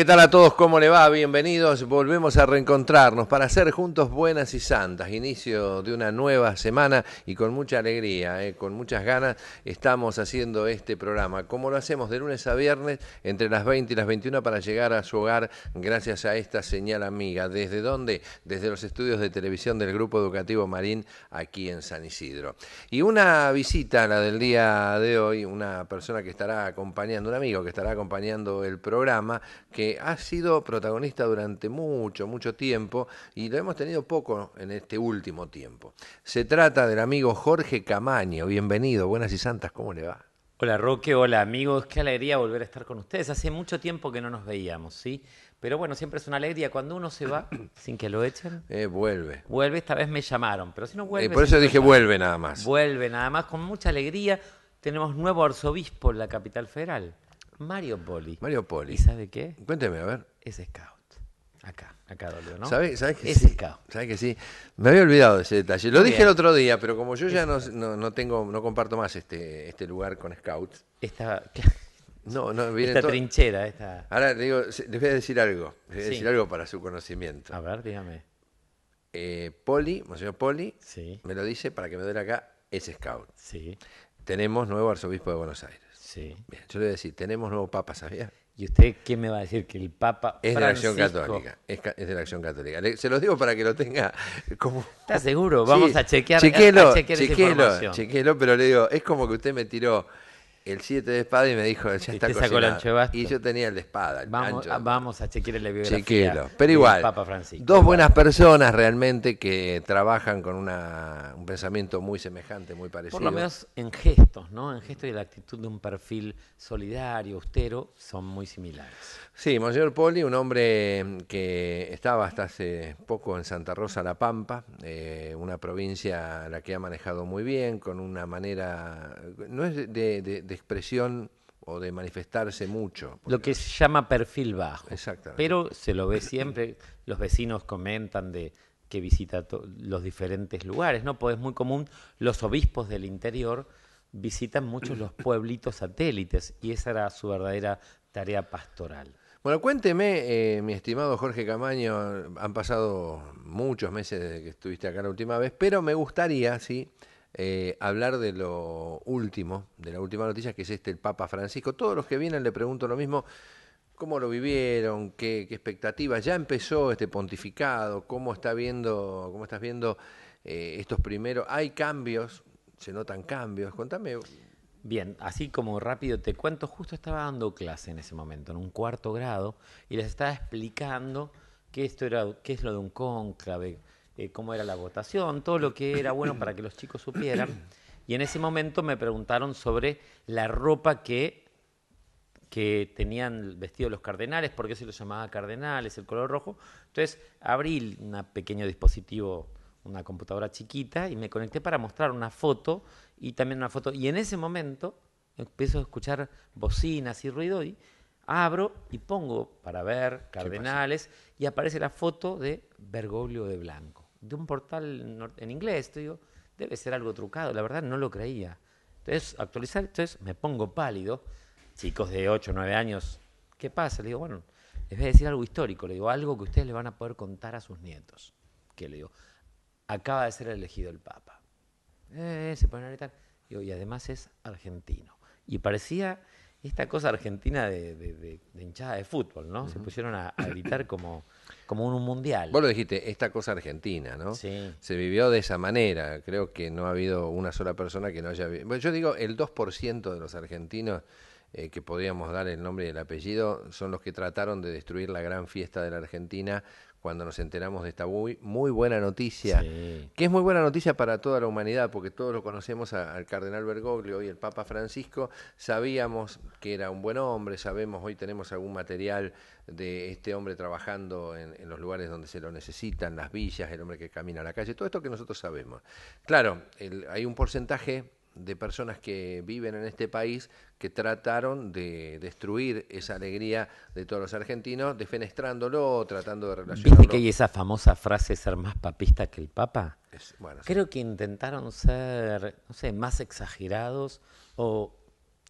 ¿qué tal a todos? ¿Cómo le va? Bienvenidos. Volvemos a reencontrarnos para hacer juntos buenas y santas. Inicio de una nueva semana y con mucha alegría, eh, con muchas ganas, estamos haciendo este programa. Como lo hacemos de lunes a viernes, entre las 20 y las 21, para llegar a su hogar gracias a esta señal amiga. ¿Desde dónde? Desde los estudios de televisión del Grupo Educativo Marín, aquí en San Isidro. Y una visita, la del día de hoy, una persona que estará acompañando, un amigo que estará acompañando el programa, que ha sido protagonista durante mucho, mucho tiempo y lo hemos tenido poco en este último tiempo. Se trata del amigo Jorge Camaño. Bienvenido, buenas y santas, ¿cómo le va? Hola Roque, hola amigos, qué alegría volver a estar con ustedes. Hace mucho tiempo que no nos veíamos, ¿sí? Pero bueno, siempre es una alegría cuando uno se va sin que lo echen. Eh, vuelve. Vuelve, esta vez me llamaron, pero si no vuelve. Eh, por eso dije vuelve nada más. Vuelve nada más, con mucha alegría. Tenemos nuevo arzobispo en la capital federal. Mario Poli. Mario Poli. ¿Y sabe qué? Cuénteme, a ver. Es scout. Acá, acá dolió, ¿no? que es sí? scout. ¿Sabe que sí? Me había olvidado de ese detalle. Lo dije el otro día, pero como yo ya no, no, tengo, no comparto más este, este lugar con scouts. Esta, no, no, viene esta trinchera, esta. Ahora digo, les voy a decir algo. Les voy a decir algo para su conocimiento. A ver, dígame. Eh, Poli, Monseñor Poli, sí. me lo dice para que me duele acá, es scout. Sí tenemos nuevo arzobispo de Buenos Aires. Sí. yo le voy a decir, tenemos nuevo papa, ¿sabía? ¿Y usted qué me va a decir? Que el Papa. Es de la Acción Católica. Es, de la Acción Católica. se los digo para que lo tenga como. ¿Está seguro? Vamos a chequear. Chequelo, información. chequelo, pero le digo, es como que usted me tiró el 7 de espada y me dijo, ya está Y yo tenía el de espada. El vamos, vamos, a chequear el biografía. Chequelo. Pero igual, dos buenas personas realmente que trabajan con un pensamiento muy semejante, muy parecido. Por lo menos en gestos, ¿no? En gestos y la actitud de un perfil solidario, austero, son muy similares. Sí, Monseñor Poli, un hombre que estaba hasta hace poco en Santa Rosa, La Pampa, eh, una provincia la que ha manejado muy bien, con una manera, no es expresión o de manifestarse mucho. Lo que se llama perfil bajo. exacto Pero se lo ve siempre, los vecinos comentan de que visita los diferentes lugares, ¿no? Pues es muy común, los obispos del interior visitan muchos los pueblitos satélites y esa era su verdadera tarea pastoral. Bueno, cuénteme, eh, mi estimado Jorge Camaño, han pasado muchos meses desde que estuviste acá la última vez, pero me gustaría, sí, eh, hablar de lo último, de la última noticia, que es este, el Papa Francisco. Todos los que vienen le pregunto lo mismo, cómo lo vivieron, qué, expectativas, ya empezó este pontificado, cómo, está viendo, cómo estás viendo eh, estos primeros, hay cambios, se notan cambios, contame. Bien, así como rápido te cuento, justo estaba dando clase en ese momento, en un cuarto grado, y les estaba explicando qué, esto era, qué es lo de un cónclave, eh, cómo era la votación, todo lo que era bueno para que los chicos supieran. Y en ese momento me preguntaron sobre la ropa que, que tenían vestidos los cardenales, por qué se los llamaba cardenales, el color rojo. Entonces abrí un pequeño dispositivo, una computadora chiquita, y me conecté para mostrar una foto y también una foto. Y en ese momento empiezo a escuchar bocinas y ruido y abro y pongo para ver cardenales y aparece la foto de Bergoglio de Blanco de un portal en inglés. esto digo, debe ser algo trucado. La verdad no lo creía. Entonces, actualizar, entonces me pongo pálido. Chicos de 8 o 9 años, ¿qué pasa? Le digo, bueno, les voy a decir algo histórico. Le digo, algo que ustedes le van a poder contar a sus nietos. Que le digo, acaba de ser elegido el Papa. Eh, se ponen a gritar. y además es argentino. Y parecía esta cosa argentina de, hinchada de fútbol, ¿no? Se pusieron a, a, como, como un mundial. Vos lo dijiste, esta cosa argentina, ¿no? Sí. Se vivió de esa manera. Creo que no ha habido una sola persona que no haya vivido. yo digo, el 2% de los argentinos eh, que podríamos dar el nombre y el apellido son los que trataron de destruir la gran fiesta de la Argentina cuando nos enteramos de esta muy, buena noticia, que es muy buena noticia para toda la humanidad, porque todos lo conocemos al cardenal Bergoglio y el Papa Francisco, sabíamos que era un buen hombre, sabemos, hoy tenemos algún material de este hombre trabajando en, los lugares donde se lo necesitan, las villas, el hombre que camina a la calle, todo esto que nosotros sabemos. Claro, hay un porcentaje de personas que viven en este país que trataron de destruir esa alegría de todos los argentinos, defenestrándolo, tratando de relacionarlo. ¿Viste que hay esa famosa frase, ser más papista que el Papa? Creo que intentaron ser, no sé, más exagerados o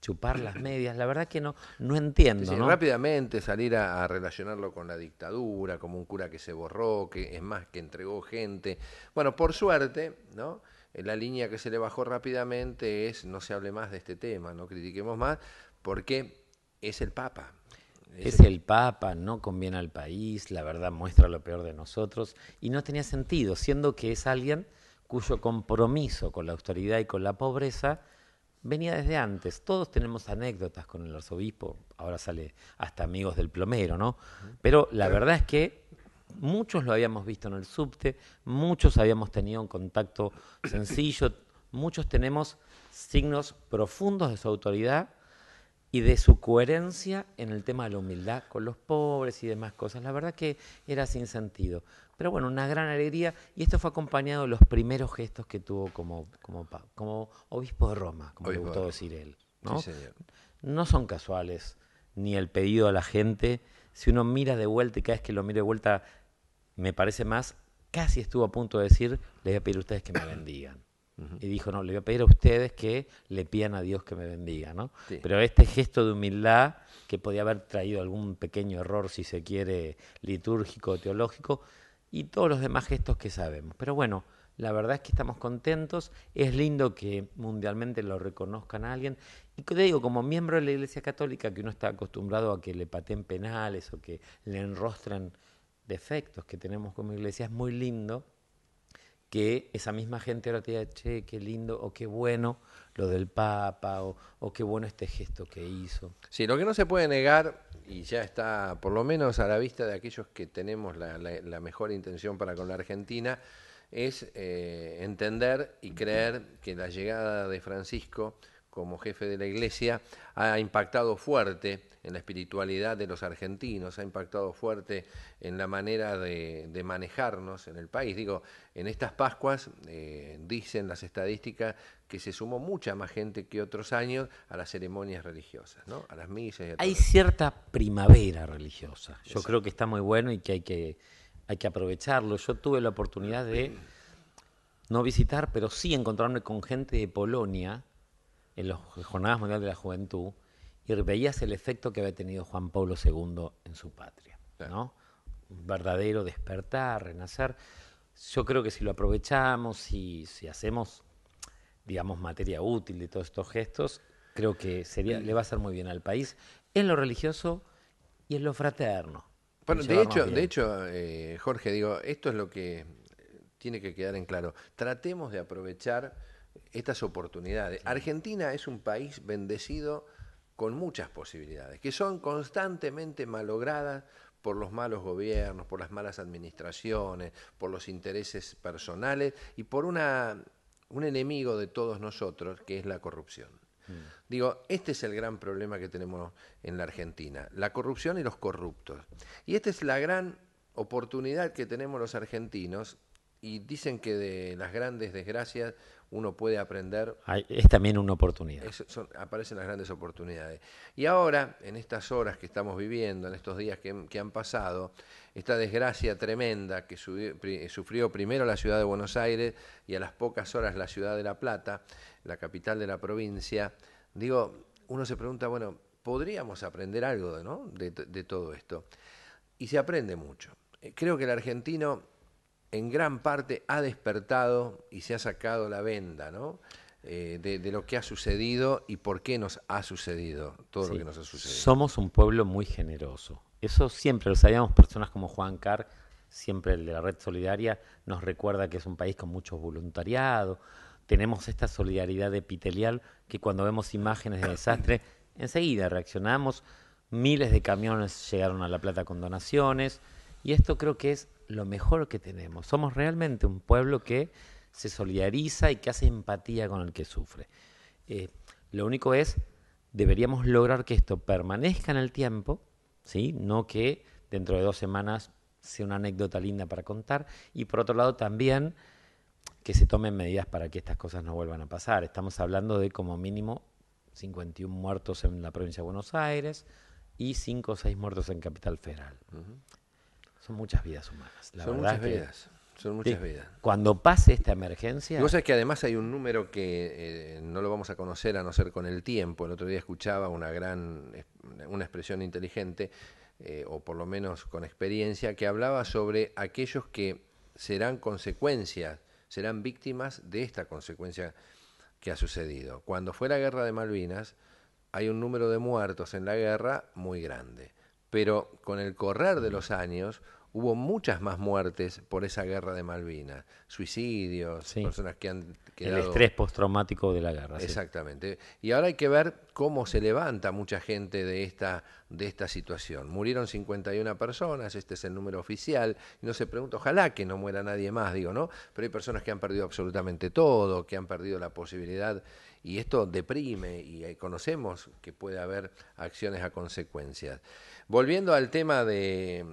chupar las medias, la verdad que no, no entiendo. Rápidamente salir a, relacionarlo con la dictadura, como un cura que se borró, que es más, que entregó gente. Bueno, por suerte, ¿no? la línea que se le bajó rápidamente es no se hable más de este tema, no critiquemos más, porque es el Papa. Es, el Papa, no conviene al país, la verdad muestra lo peor de nosotros y no tenía sentido, siendo que es alguien cuyo compromiso con la autoridad y con la pobreza venía desde antes. Todos tenemos anécdotas con el arzobispo, ahora sale hasta amigos del plomero, ¿no? Pero la verdad es que muchos lo habíamos visto en el subte, muchos habíamos tenido un contacto sencillo, muchos tenemos signos profundos de su autoridad y de su coherencia en el tema de la humildad con los pobres y demás cosas. La verdad que era sin sentido. Pero bueno, una gran alegría y esto fue acompañado de los primeros gestos que tuvo como, como, obispo de Roma, como le gustó decir él. ¿no? no son casuales ni el pedido a la gente. Si uno mira de vuelta y cada vez que lo mira de vuelta me parece más, casi estuvo a punto de decir, les voy a pedir a ustedes que me bendigan. Y dijo, no, le voy a pedir a ustedes que le pidan a Dios que me bendiga, ¿no? Pero este gesto de humildad, que podía haber traído algún pequeño error, si se quiere, litúrgico o teológico, y todos los demás gestos que sabemos. Pero bueno, la verdad es que estamos contentos, es lindo que mundialmente lo reconozcan a alguien. Y te digo, como miembro de la Iglesia Católica, que uno está acostumbrado a que le paten penales o que le enrostren defectos que tenemos como iglesia, es muy lindo que esa misma gente ahora te diga, che, qué lindo o qué bueno lo del Papa o, qué bueno este gesto que hizo. Sí, lo que no se puede negar, y ya está por lo menos a la vista de aquellos que tenemos la, mejor intención para con la Argentina, es eh, entender y creer que la llegada de Francisco como jefe de la Iglesia, ha impactado fuerte en la espiritualidad de los argentinos, ha impactado fuerte en la manera de, manejarnos en el país. Digo, en estas Pascuas eh, dicen las estadísticas que se sumó mucha más gente que otros años a las ceremonias religiosas, a las misas. hay cierta primavera religiosa. Yo creo que está muy bueno y que hay, que hay que aprovecharlo. Yo tuve la oportunidad de no visitar, pero sí encontrarme con gente de Polonia en las Jornadas Mundiales de la Juventud y veías el efecto que había tenido Juan Pablo II en su patria. Un verdadero despertar, renacer. Yo creo que si lo aprovechamos si hacemos, digamos, materia útil de todos estos gestos, creo que le va a hacer muy bien al país en lo religioso y en lo fraterno. Bueno, de hecho, de hecho eh, Jorge, digo, esto es lo que eh, tiene que quedar en claro. Tratemos de aprovechar estas oportunidades. Argentina es un país bendecido con muchas posibilidades, que son constantemente malogradas por los malos gobiernos, por las malas administraciones, por los intereses personales y por una, un enemigo de todos nosotros, que es la corrupción. Mm. Digo, este es el gran problema que tenemos en la Argentina, la corrupción y los corruptos. Y esta es la gran oportunidad que tenemos los argentinos y dicen que de las grandes desgracias uno puede aprender. Es también una oportunidad. aparecen las grandes oportunidades. Y ahora, en estas horas que estamos viviendo, en estos días que, han pasado, esta desgracia tremenda que sufrió primero la ciudad de Buenos Aires y a las pocas horas la ciudad de La Plata, la capital de la provincia, digo, uno se pregunta, bueno, podríamos aprender algo ¿no? de todo esto. Y se aprende mucho. Creo que el argentino en gran parte ha despertado y se ha sacado la venda, ¿no? Eh, de, lo que ha sucedido y por qué nos ha sucedido todo lo que nos ha sucedido. Somos un pueblo muy generoso. Eso siempre lo sabíamos, personas como Juan Carr, siempre el de la Red Solidaria, nos recuerda que es un país con mucho voluntariado. Tenemos esta solidaridad epitelial que cuando vemos imágenes de desastre, enseguida reaccionamos. Miles de camiones llegaron a La Plata con donaciones. Y esto creo que es lo mejor que tenemos. Somos realmente un pueblo que se solidariza y que hace empatía con el que sufre. Eh, lo único es, deberíamos lograr que esto permanezca en el tiempo, ¿sí? no que dentro de dos semanas sea una anécdota linda para contar, y por otro lado también que se tomen medidas para que estas cosas no vuelvan a pasar. Estamos hablando de como mínimo 51 muertos en la provincia de Buenos Aires y 5 o 6 muertos en Capital Federal. Son muchas vidas humanas. son muchas vidas. Son muchas vidas. Cuando pase esta emergencia. cosa es que además hay un número que eh, no lo vamos a conocer a no ser con el tiempo. El otro día escuchaba una gran una expresión inteligente, eh, o por lo menos con experiencia, que hablaba sobre aquellos que serán consecuencias, serán víctimas de esta consecuencia que ha sucedido. Cuando fue la guerra de Malvinas, hay un número de muertos en la guerra muy grande. Pero con el correr de los años, hubo muchas más muertes por esa guerra de Malvinas, suicidios, personas que han quedado... El estrés postraumático de la guerra. Exactamente. Y ahora hay que ver cómo se levanta mucha gente de esta, de esta situación. Murieron 51 personas, este es el número oficial, no se pregunta, ojalá que no muera nadie más, digo, ¿no? Pero hay personas que han perdido absolutamente todo, que han perdido la posibilidad, y esto deprime, y eh, conocemos que puede haber acciones a consecuencias. Volviendo al tema de,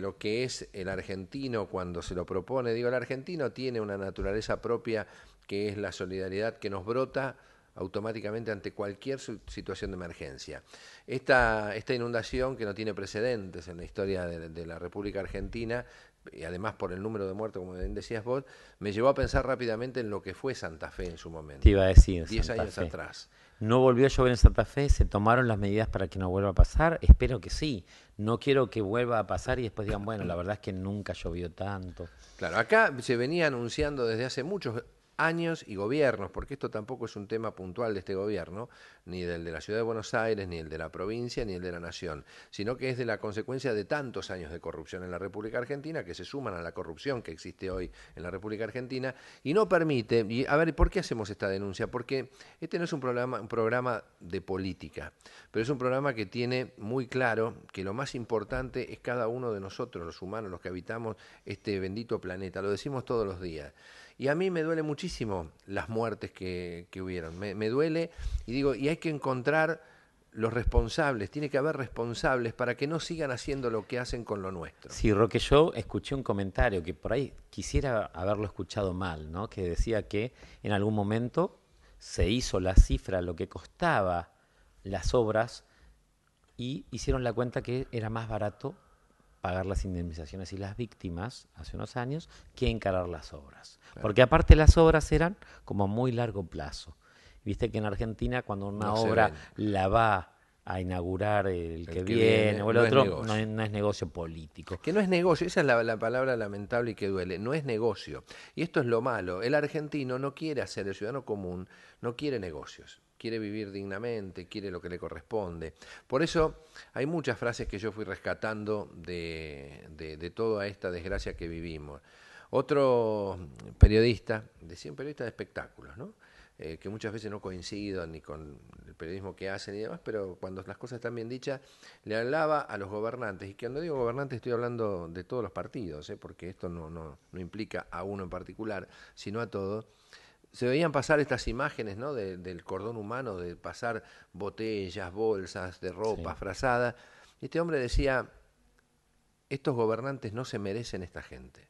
lo que es el argentino cuando se lo propone, digo, el argentino tiene una naturaleza propia que es la solidaridad que nos brota automáticamente ante cualquier situación de emergencia. Esta, inundación que no tiene precedentes en la historia de, la República Argentina, y además por el número de muertos, como bien decías vos, me llevó a pensar rápidamente en lo que fue Santa Fe en su momento. Te iba a decir. Diez años atrás no volvió a llover en Santa Fe, se tomaron las medidas para que no vuelva a pasar, espero que sí, no quiero que vuelva a pasar y después digan, bueno, la verdad es que nunca llovió tanto. Claro, acá se venía anunciando desde hace muchos años y gobiernos, porque esto tampoco es un tema puntual de este gobierno, ni del de la ciudad de Buenos Aires, ni el de la provincia, ni el de la nación, sino que es de la consecuencia de tantos años de corrupción en la República Argentina que se suman a la corrupción que existe hoy en la República Argentina y no permite, y a ver, ¿por qué hacemos esta denuncia? Porque este no es un programa, un programa de política, pero es un programa que tiene muy claro que lo más importante es cada uno de nosotros, los humanos, los que habitamos este bendito planeta, lo decimos todos los días. Y a mí me duele mucho muchísimo las muertes que, hubieron. Me, duele y digo, y hay que encontrar los responsables, tiene que haber responsables para que no sigan haciendo lo que hacen con lo nuestro. Sí, Roque, yo escuché un comentario que por ahí quisiera haberlo escuchado mal, ¿no? Que decía que en algún momento se hizo la cifra, lo que costaba las obras y hicieron la cuenta que era más barato pagar las indemnizaciones y las víctimas hace unos años que encarar las obras. Porque aparte las obras eran como a muy largo plazo. Viste que en Argentina cuando una obra la va a inaugurar el, que, viene, o el no otro, es no, es, negocio político. Que no es negocio, esa es la, la, palabra lamentable y que duele, no es negocio. Y esto es lo malo, el argentino no quiere hacer, el ciudadano común no quiere negocios quiere vivir dignamente, quiere lo que le corresponde. Por eso hay muchas frases que yo fui rescatando de, toda esta desgracia que vivimos. Otro periodista, decía un periodista de espectáculos, ¿no? Eh, que muchas veces no coincido ni con el periodismo que hacen y demás, pero cuando las cosas están bien dichas, le hablaba a los gobernantes. Y cuando digo gobernantes estoy hablando de todos los partidos, ¿eh? porque esto no, no, no implica a uno en particular, sino a todos se veían pasar estas imágenes ¿no? del cordón humano, de pasar botellas, bolsas de ropa, frazada. Y este hombre decía, estos gobernantes no se merecen esta gente.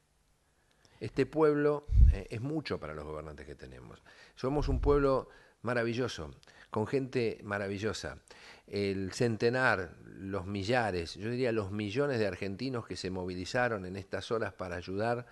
Este pueblo eh, es mucho para los gobernantes que tenemos. Somos un pueblo maravilloso, con gente maravillosa. El centenar, los millares, yo diría los millones de argentinos que se movilizaron en estas horas para ayudar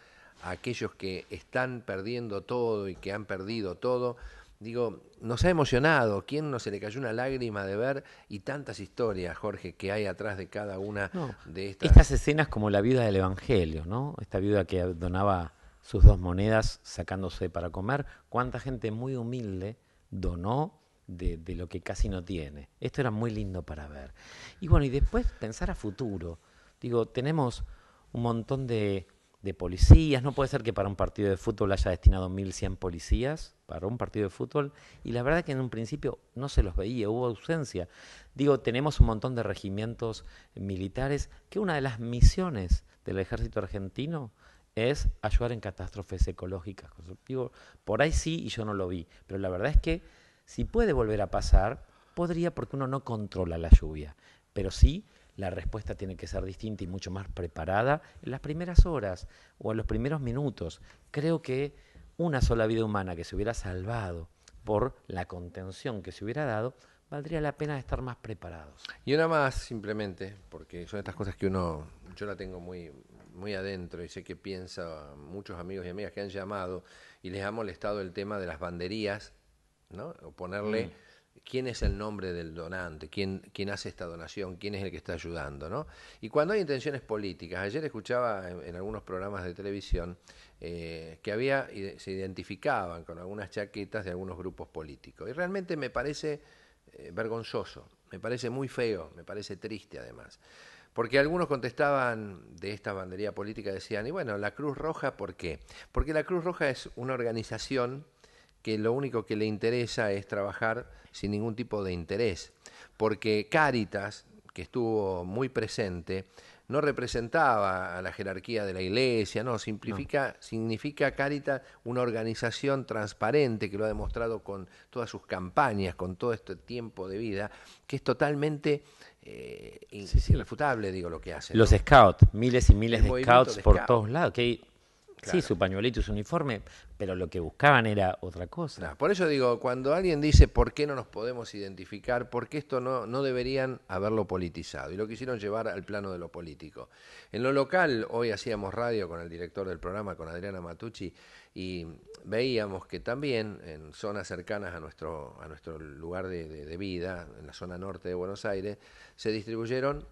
aquellos que están perdiendo todo y que han perdido todo. Digo, nos ha emocionado, ¿quién no se le cayó una lágrima de ver y tantas historias, Jorge, que hay atrás de cada una de estas? Estas escenas como la viuda del Evangelio, ¿no? Esta viuda que donaba sus dos monedas sacándose para comer, cuánta gente muy humilde donó de lo que casi no tiene. Esto era muy lindo para ver. Y bueno, y después pensar a futuro. Digo, tenemos un montón de de policías. No puede ser que para un partido de fútbol haya destinado 1.100 policías para un partido de fútbol. Y la verdad que en un principio no se los veía, hubo ausencia. Digo, tenemos un montón de regimientos militares que una de las misiones del ejército argentino es ayudar en catástrofes ecológicas. por ahí sí y yo no lo vi. Pero la verdad es que si puede volver a pasar, podría porque uno no controla la lluvia. Pero sí la respuesta tiene que ser distinta y mucho más preparada en las primeras horas o en los primeros minutos. Creo que una sola vida humana que se hubiera salvado por la contención que se hubiera dado, valdría la pena estar más preparados. Y una más simplemente, porque son estas cosas que uno, yo la tengo muy, muy adentro y sé que piensa muchos amigos y amigas que han llamado y les ha molestado el tema de las banderías, ¿no? O ponerle... Mm quién es el nombre del donante, quién, quién hace esta donación, quién es el que está ayudando, ¿no? Y cuando hay intenciones políticas, ayer escuchaba en, algunos programas de televisión eh, que había, se identificaban con algunas chaquetas de algunos grupos políticos. Y realmente me parece eh, vergonzoso, me parece muy feo, me parece triste además. Porque algunos contestaban de esta bandería política, decían, y bueno, la Cruz Roja, ¿por qué? Porque la Cruz Roja es una organización que lo único que le interesa es trabajar sin ningún tipo de interés, porque Cáritas, que estuvo muy presente, no representaba a la jerarquía de la iglesia, no, simplifica, significa Caritas una organización transparente que lo ha demostrado con todas sus campañas, con todo este tiempo de vida, que es totalmente eh, irrefutable, digo, lo que hace. Los scouts, miles y miles de scouts por todos lados, Sí, su pañuelito y su uniforme, pero lo que buscaban era otra cosa. por eso digo, cuando alguien dice por qué no nos podemos identificar, por qué esto no, no deberían haberlo politizado, y lo quisieron llevar al plano de lo político. En lo local, hoy hacíamos radio con el director del programa, con Adriana Matucci, y veíamos que también en zonas cercanas a nuestro, a nuestro lugar de, vida, en la zona norte de Buenos Aires, se distribuyeron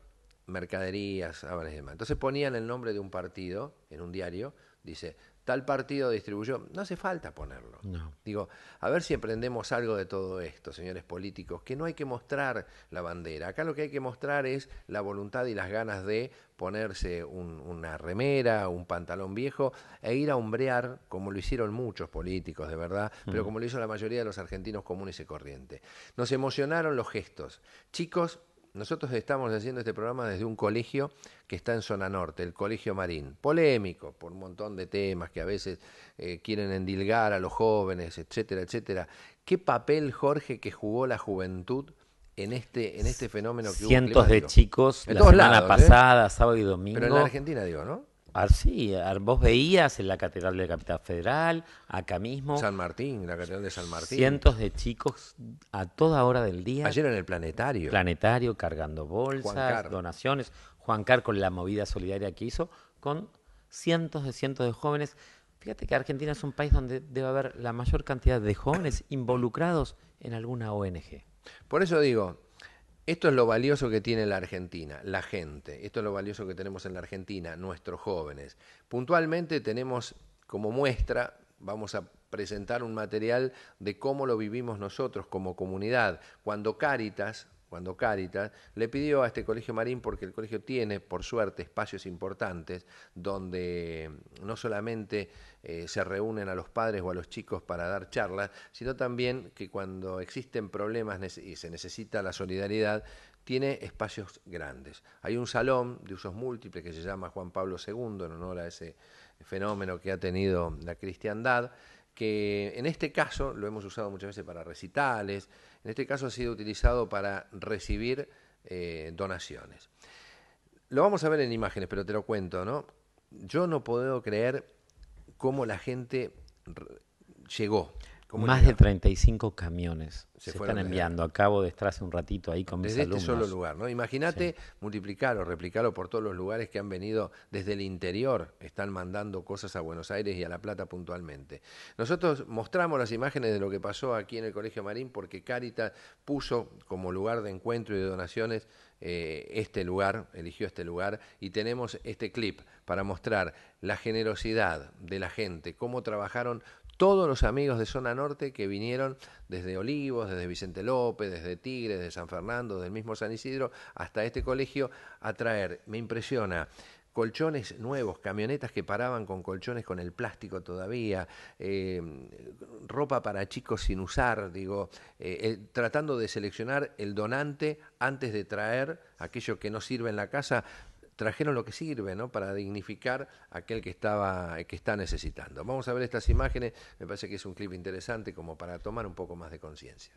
mercaderías, avales y demás. Entonces ponían el nombre de un partido en un diario, Dice, tal partido distribuyó. No hace falta ponerlo. Digo, a ver si aprendemos algo de todo esto, señores políticos, que no hay que mostrar la bandera. Acá lo que hay que mostrar es la voluntad y las ganas de ponerse una remera, un pantalón viejo e ir a hombrear, como lo hicieron muchos políticos, de verdad, pero mm. como lo hizo la mayoría de los argentinos comunes y corrientes. Nos emocionaron los gestos. Chicos, nosotros estamos haciendo este programa desde un colegio que está en zona norte, el Colegio Marín, polémico por un montón de temas que a veces eh, quieren endilgar a los jóvenes, etcétera, etcétera. ¿Qué papel, Jorge, que jugó la juventud en este, en este fenómeno que Cientos de chicos la semana ¿eh? pasada, sábado y domingo. Pero en la Argentina, digo, ¿no? Así, ah, ah, vos veías en la Catedral de Capital Federal, acá mismo. San Martín, la Catedral de San Martín. Cientos de chicos a toda hora del día. Ayer en el planetario. Planetario, cargando bolsas, donaciones. Juan Car con la movida solidaria que hizo, con cientos de cientos de jóvenes. Fíjate que Argentina es un país donde debe haber la mayor cantidad de jóvenes involucrados en alguna ONG. Por eso digo, esto es lo valioso que tiene la Argentina, la gente. Esto es lo valioso que tenemos en la Argentina, nuestros jóvenes. Puntualmente tenemos como muestra, vamos a presentar un material de cómo lo vivimos nosotros como comunidad. Cuando Cáritas, cuando Cáritas le pidió a este colegio marín, porque el colegio tiene, por suerte, espacios importantes donde mm, no solamente eh, se reúnen a los padres o a los chicos para dar charlas, sino también que cuando existen problemas y se necesita la solidaridad, tiene espacios grandes. Hay un salón de usos múltiples que se llama Juan Pablo II, en honor a ese fenómeno que ha tenido la cristiandad que en este caso lo hemos usado muchas veces para recitales, en este caso ha sido utilizado para recibir eh, donaciones. Lo vamos a ver en imágenes, pero te lo cuento, ¿no? Yo no puedo creer cómo la gente llegó. Más de 35 camiones se, están enviando. Acabo de estar hace un ratito ahí con mis alumnos. Desde este solo lugar, ¿no? Imagínate multiplicarlo, replicarlo por todos los lugares que han venido desde el interior, están mandando cosas a Buenos Aires y a La Plata puntualmente. Nosotros mostramos las imágenes de lo que pasó aquí en el Colegio Marín porque Caritas puso como lugar de encuentro y de donaciones eh, este lugar, eligió este lugar, y tenemos este clip para mostrar la generosidad de la gente, cómo trabajaron todos los amigos de Zona Norte que vinieron desde Olivos, desde Vicente López, desde Tigre, de San Fernando, del mismo San Isidro, hasta este colegio a traer. Me impresiona colchones nuevos, camionetas que paraban con colchones con el plástico todavía, eh, ropa para chicos sin usar, digo, eh, tratando de seleccionar el donante antes de traer aquello que no sirve en la casa trajeron lo que sirve, Para dignificar a aquel que estaba, que está necesitando. Vamos a ver estas imágenes, me parece que es un clip interesante como para tomar un poco más de conciencia.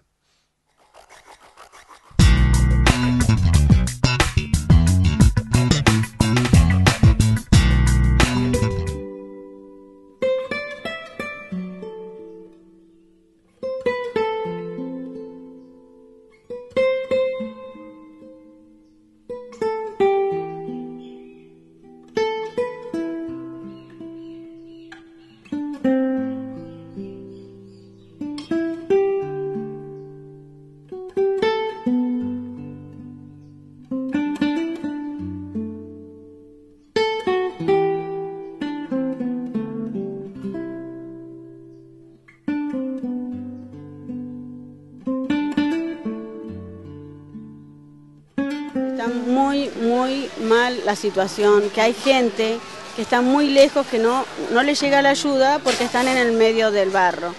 situación, que hay gente que está muy lejos, que no, no les llega la ayuda porque están en el medio del barro.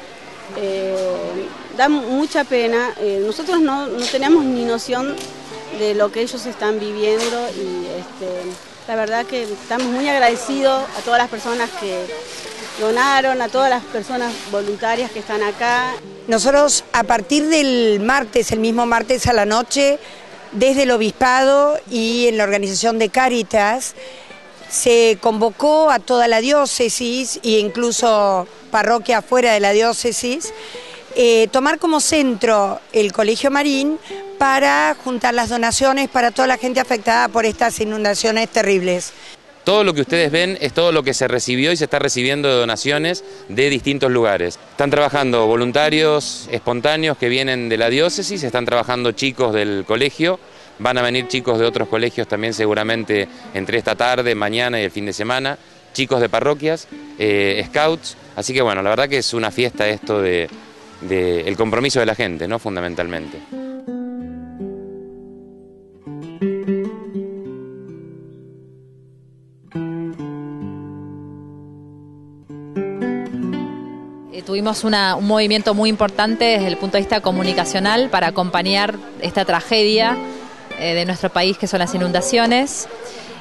Eh, da mucha pena, eh, nosotros no, no tenemos ni noción de lo que ellos están viviendo y este, la verdad que estamos muy agradecidos a todas las personas que donaron, a todas las personas voluntarias que están acá. Nosotros a partir del martes, el mismo martes a la noche, desde el obispado y en la organización de Cáritas se convocó a toda la diócesis e incluso parroquias fuera de la diócesis, eh, tomar como centro el Colegio Marín para juntar las donaciones para toda la gente afectada por estas inundaciones terribles. Todo lo que ustedes ven es todo lo que se recibió y se está recibiendo de donaciones de distintos lugares. Están trabajando voluntarios espontáneos que vienen de la diócesis, están trabajando chicos del colegio, van a venir chicos de otros colegios también seguramente entre esta tarde, mañana y el fin de semana, chicos de parroquias, eh, scouts, así que bueno, la verdad que es una fiesta esto del de el compromiso de la gente, ¿no? Fundamentalmente. tuvimos un movimiento muy importante desde el punto de vista comunicacional para acompañar esta tragedia eh, de nuestro país que son las inundaciones.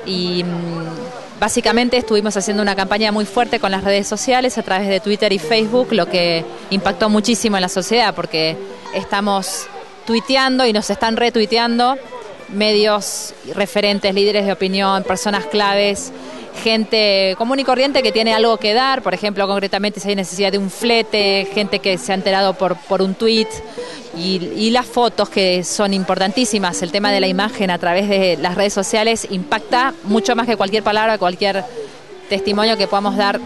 Y mm, básicamente estuvimos haciendo una campaña muy fuerte con las redes sociales a través de Twitter y Facebook, lo que impactó muchísimo en la sociedad porque estamos tuiteando y nos están retuiteando medios referentes, líderes de opinión, personas claves gente común y corriente que tiene algo que dar, por ejemplo, concretamente si hay necesidad de un flete, gente que se ha enterado por, por un tweet y, las fotos que son importantísimas, el tema de la imagen a través de las redes sociales impacta mucho más que cualquier palabra, cualquier testimonio que podamos dar.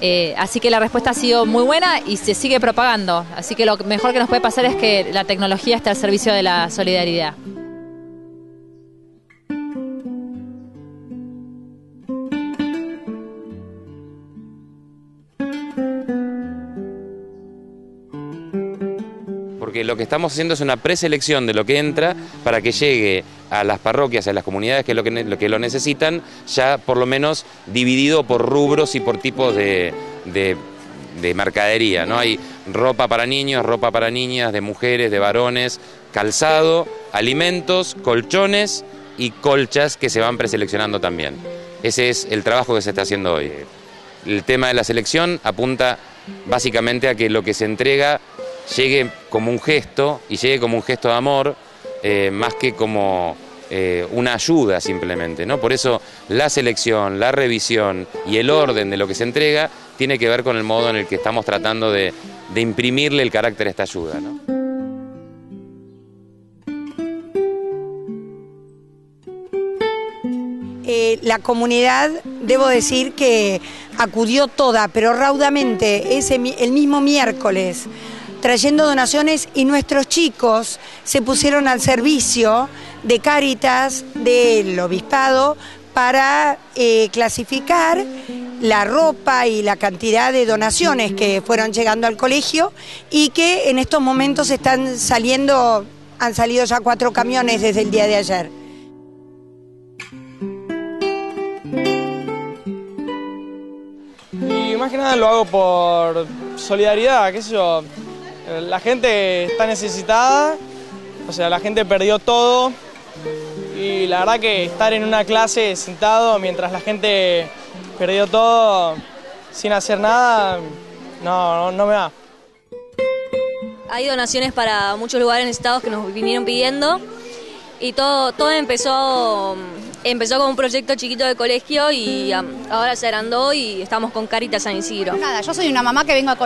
Eh, así que la respuesta ha sido muy buena y se sigue propagando. Así que lo mejor que nos puede pasar es que la tecnología esté al servicio de la solidaridad. lo que estamos haciendo es una preselección de lo que entra mm. para que llegue a las parroquias, a las comunidades que lo, que, lo, necesitan, ya por lo menos dividido por rubros y por tipos de, mercadería. ¿no? Hay ropa para niños, ropa para niñas, de mujeres, de varones, calzado, alimentos, colchones y colchas que se van preseleccionando también. Ese es el trabajo que se está haciendo hoy. El tema de la selección apunta básicamente a que lo que se entrega llegue como un gesto y llegue como un gesto de amor, eh, más que como eh, una ayuda simplemente. ¿no? Por eso la selección, la revisión y el orden de lo que se entrega tiene que ver con el modo en el que estamos tratando de, de imprimirle el carácter a esta ayuda. ¿no? Eh, la comunidad, debo decir que acudió toda, pero raudamente, ese, el mismo miércoles trayendo donaciones y nuestros chicos se pusieron al servicio de Cáritas, del obispado, para eh, clasificar la ropa y la cantidad de donaciones que fueron llegando al colegio y que en estos momentos están saliendo, han salido ya cuatro camiones desde el día de ayer. Y más que nada lo hago por solidaridad, qué sé yo la gente está necesitada, o sea, la gente perdió todo y la verdad que estar en una clase sentado mientras la gente perdió todo sin hacer nada, no, no, me va. Hay donaciones para muchos lugares necesitados que nos vinieron pidiendo y todo, todo empezó Empezó con un proyecto chiquito de colegio y ahora se agrandó y estamos con Caritas San Isidro. Nada, yo soy una mamá que vengo a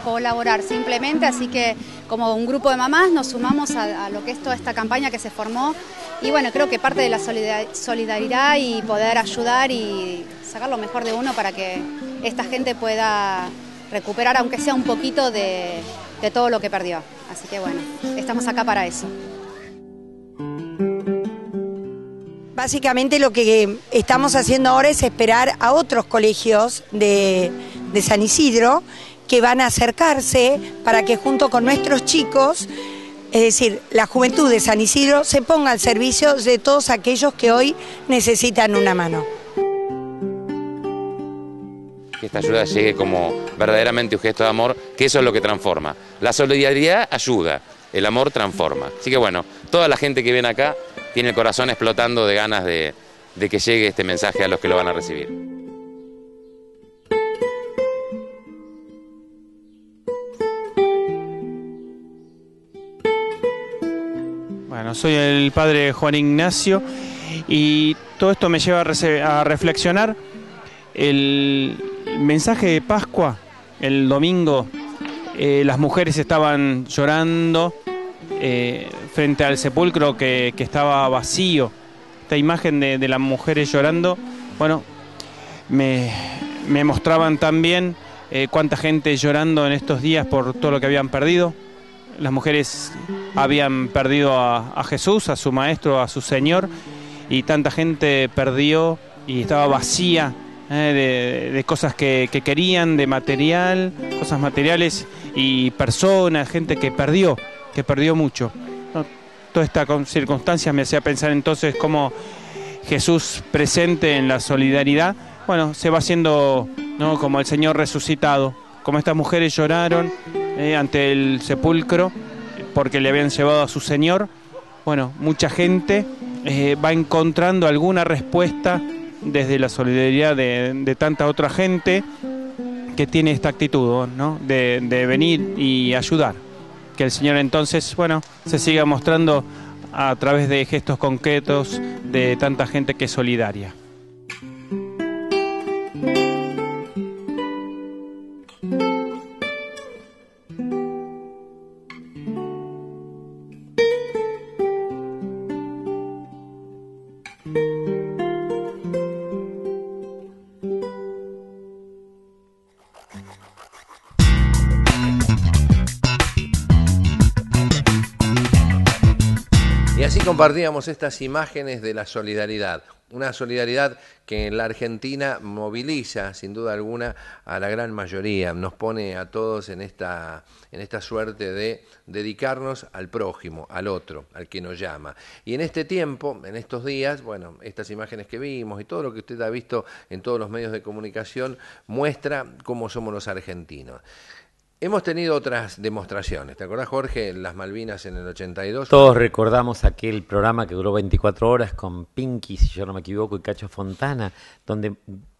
colaborar, simplemente, así que como un grupo de mamás nos sumamos a, lo que es toda esta campaña que se formó y bueno, creo que parte de la solidaridad y poder ayudar y sacar lo mejor de uno para que esta gente pueda recuperar aunque sea un poquito de todo lo que perdió. Así que bueno, estamos acá para eso. Básicamente lo que estamos haciendo ahora es esperar a otros colegios de, San Isidro que van a acercarse para que junto con nuestros chicos es decir, la juventud de San Isidro se ponga al servicio de todos aquellos que hoy necesitan una mano. Que esta ayuda llegue como verdaderamente un gesto de amor, que eso es lo que transforma. La solidaridad ayuda, el amor transforma. Así que bueno, toda la gente que viene acá tiene el corazón explotando de ganas de, que llegue este mensaje a los que lo van a recibir. Bueno, soy el padre Juan Ignacio y todo esto me lleva a, reflexionar el mensaje de Pascua, el domingo, eh, las mujeres estaban llorando, eh, frente al sepulcro que, estaba vacío. Esta imagen de, las mujeres llorando, bueno, me, mostraban también eh, cuánta gente llorando en estos días por todo lo que habían perdido. Las mujeres habían perdido a, Jesús, a su maestro, a su Señor, y tanta gente perdió y estaba vacía eh, de, cosas que, querían, de material, cosas materiales y personas, gente que perdió, que perdió mucho. Todas Toda esta circunstancia me hacía pensar entonces cómo Jesús presente en la solidaridad, bueno, se va haciendo como el Señor resucitado, como estas mujeres lloraron eh, ante el sepulcro porque le habían llevado a su Señor. Bueno, mucha gente eh, va encontrando alguna respuesta desde la solidaridad de, tanta otra gente que tiene esta actitud de, de venir y ayudar que el Señor entonces, bueno, se siga mostrando a través de gestos concretos de tanta gente que es solidaria. compartíamos estas imágenes de la solidaridad, una solidaridad que en la Argentina moviliza sin duda alguna a la gran mayoría, nos pone a todos en esta, en esta suerte de dedicarnos al prójimo, al otro, al que nos llama. Y en este tiempo, en estos días, bueno, estas imágenes que vimos y todo lo que usted ha visto en todos los medios de comunicación muestra cómo somos los argentinos. Hemos tenido otras demostraciones. ¿Te acordás, Jorge, las Malvinas en el 82? Todos recordamos aquel programa que duró 24 horas con Pinky, si yo no me equivoco, y Cacho Fontana, donde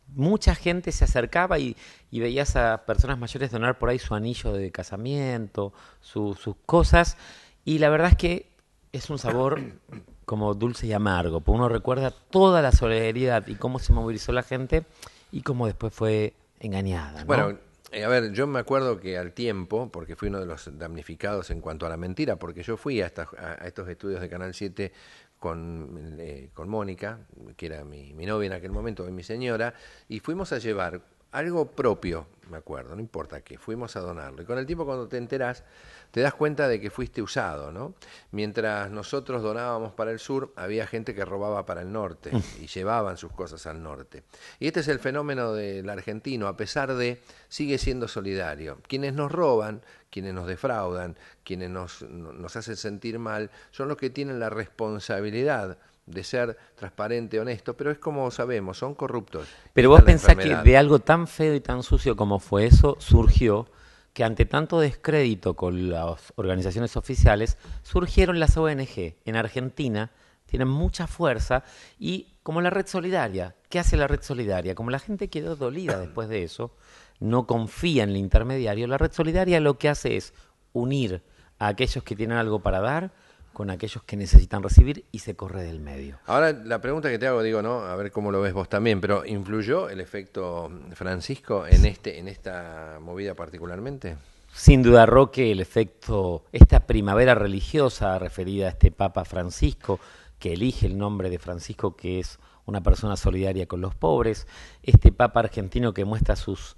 mucha gente se acercaba y, veías a personas mayores donar por ahí su anillo de casamiento, sus cosas. Y la verdad es que es un sabor como dulce y amargo, porque uno recuerda toda la solidaridad y cómo se movilizó la gente y cómo después fue engañada. Bueno, eh, a ver, yo me acuerdo que al tiempo, porque fui uno de los damnificados en cuanto a la mentira, porque yo fui a, a estos estudios de Canal 7 con, eh, con Mónica, que era mi, mi novia en aquel momento, mi señora, y fuimos a llevar algo propio, me acuerdo, no importa qué, fuimos a donarlo. Y con el tiempo cuando te enterás, te das cuenta de que fuiste usado, ¿no? Mientras nosotros donábamos para el sur, había gente que robaba para el norte mm. y llevaban sus cosas al norte. Y este es el fenómeno del argentino, a pesar de, sigue siendo solidario. Quienes nos roban, quienes nos defraudan, quienes nos, nos hacen sentir mal, son los que tienen la responsabilidad de ser transparente, honesto, pero es como sabemos, son corruptos. Pero vos pensás que de algo tan feo y tan sucio como fue eso surgió que ante tanto descrédito con las organizaciones oficiales surgieron las ONG. En Argentina tienen mucha fuerza y como la red solidaria, ¿qué hace la red solidaria? Como la gente quedó dolida después de eso, no confía en el intermediario, la red solidaria lo que hace es unir a aquellos que tienen algo para dar, con aquellos que necesitan recibir y se corre del medio. Ahora, la pregunta que te hago, digo, ¿no? A ver cómo lo ves vos también, pero ¿influyó el efecto Francisco en, este, en esta movida particularmente? Sin duda, Roque, el efecto, esta primavera religiosa referida a este Papa Francisco, que elige el nombre de Francisco, que es una persona solidaria con los pobres, este Papa argentino que muestra sus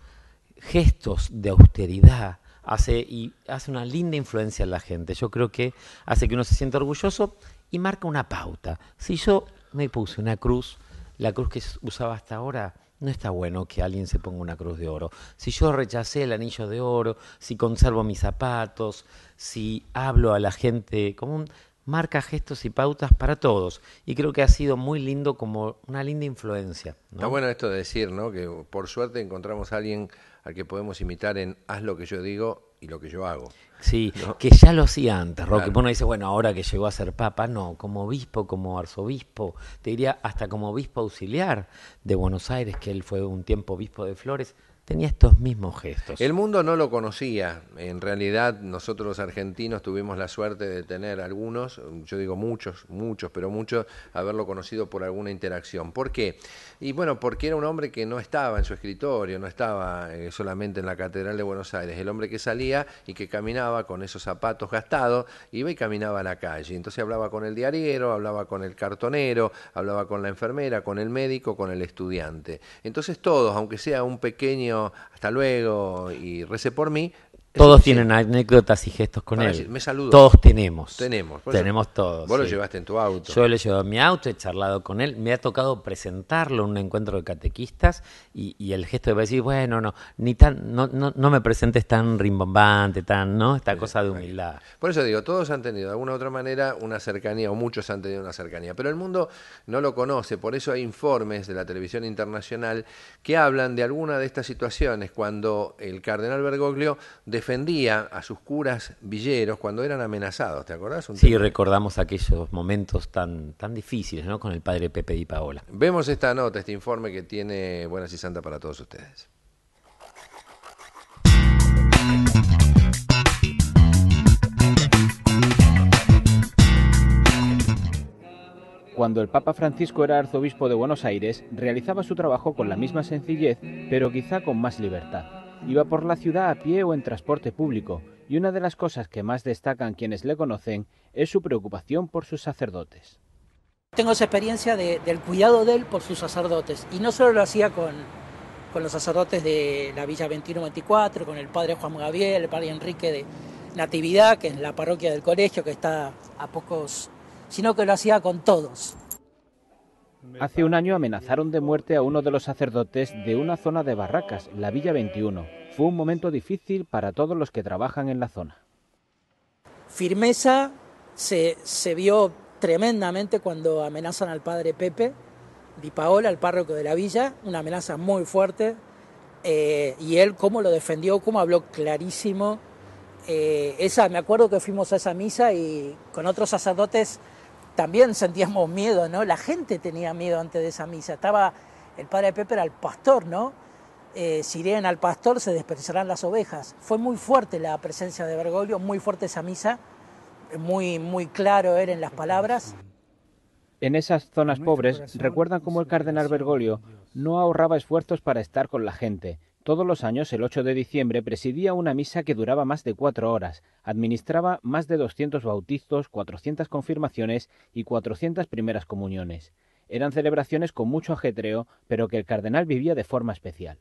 gestos de austeridad, hace, y hace una linda influencia en la gente. Yo creo que hace que uno se sienta orgulloso y marca una pauta. Si yo me puse una cruz, la cruz que usaba hasta ahora, no está bueno que alguien se ponga una cruz de oro. Si yo rechacé el anillo de oro, si conservo mis zapatos, si hablo a la gente común, marca gestos y pautas para todos. Y creo que ha sido muy lindo como una linda influencia. Está bueno esto de decir, ¿no? Que por suerte encontramos a alguien al que podemos imitar en haz lo que yo digo y lo que yo hago. Sí, que ya lo hacía antes, Roque. Uno dice, bueno, ahora que llegó a ser papa, no, como obispo, como arzobispo, te diría hasta como obispo auxiliar de Buenos Aires, que él fue un tiempo obispo de Flores, tenía estos mismos gestos. El mundo no lo conocía. En realidad nosotros los argentinos tuvimos la suerte de tener algunos, yo digo muchos, muchos, pero muchos, haberlo conocido por alguna interacción. ¿Por qué? Y bueno, porque era un hombre que no estaba en su escritorio, no estaba eh, solamente en la Catedral de Buenos Aires. El hombre que salía y que caminaba con esos zapatos gastados, iba y caminaba a la calle. Entonces hablaba con el diariero, hablaba con el cartonero, hablaba con la enfermera, con el médico, con el estudiante. Entonces todos, aunque sea un pequeño hasta luego y rece por mí, todos tienen anécdotas y gestos con él. me saludo. Todos tenemos. Tenemos. Tenemos todos. Vos lo llevaste en tu auto. Yo lo he llevado en mi auto, he charlado con él. Me ha tocado presentarlo en un encuentro de catequistas y, el gesto de decir, bueno, no, ni tan, no, no, no me presentes tan rimbombante, tan, ¿no? Esta cosa de humildad. Por eso digo, todos han tenido de alguna u otra manera una cercanía, o muchos han tenido una cercanía. Pero el mundo no lo conoce, por eso hay informes de la televisión internacional que hablan de alguna de estas situaciones cuando el cardenal Bergoglio defendía a sus curas villeros cuando eran amenazados, ¿te acordás? sí, recordamos aquellos momentos tan, tan difíciles, ¿no? Con el padre Pepe y Paola. Vemos esta nota, este informe que tiene Buenas y Santa para todos ustedes. Cuando el Papa Francisco era arzobispo de Buenos Aires, realizaba su trabajo con la misma sencillez, pero quizá con más libertad. Iba por la ciudad a pie o en transporte público, y una de las cosas que más destacan quienes le conocen es su preocupación por sus sacerdotes. Tengo esa experiencia del cuidado de él por sus sacerdotes, y no solo lo hacía con, los sacerdotes de la Villa 29-24... con el padre Juan Gabriel, el padre Enrique de Natividad, que en la parroquia del colegio que está a pocos, sino que lo hacía con todos. Hace un año amenazaron de muerte a uno de los sacerdotes de una zona de Barracas, la Villa 21. Fue un momento difícil para todos los que trabajan en la zona. Firmeza se, vio tremendamente cuando amenazan al padre Pepe Di Paola, el párroco de la villa, una amenaza muy fuerte. Eh, y él cómo lo defendió, cómo habló clarísimo. Eh, esa, me acuerdo que fuimos a esa misa y con otros sacerdotes también sentíamos miedo, ¿no? La gente tenía miedo antes de esa misa. Estaba el padre Pepe era el pastor, ¿no? Eh, si irían al pastor se dispersarán las ovejas. Fue muy fuerte la presencia de Bergoglio, muy fuerte esa misa, muy, muy claro eran las palabras. En esas zonas pobres recuerdan cómo el cardenal Bergoglio no ahorraba esfuerzos para estar con la gente, todos los años, el 8 de diciembre, presidía una misa que duraba más de cuatro horas, administraba más de 200 bautizos, 400 confirmaciones y 400 primeras comuniones. Eran celebraciones con mucho ajetreo, pero que el cardenal vivía de forma especial.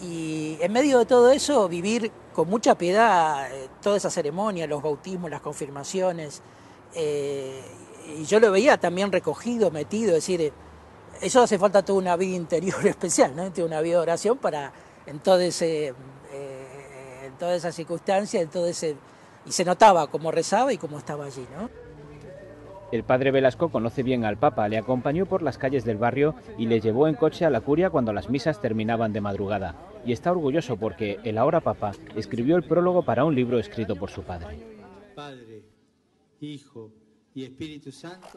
Y en medio de todo eso, vivir con mucha piedad eh, toda esa ceremonia, los bautismos, las confirmaciones. Eh, y yo lo veía también recogido, metido, es decir, eso hace falta toda una vida interior especial, ¿no? Este, una vida de oración para en eh, todas esas circunstancias, y se notaba cómo rezaba y cómo estaba allí, ¿no? El padre Velasco conoce bien al Papa, le acompañó por las calles del barrio y le llevó en coche a la curia cuando las misas terminaban de madrugada. Y está orgulloso porque el ahora Papa escribió el prólogo para un libro escrito por su padre. Padre, Hijo y Espíritu Santo.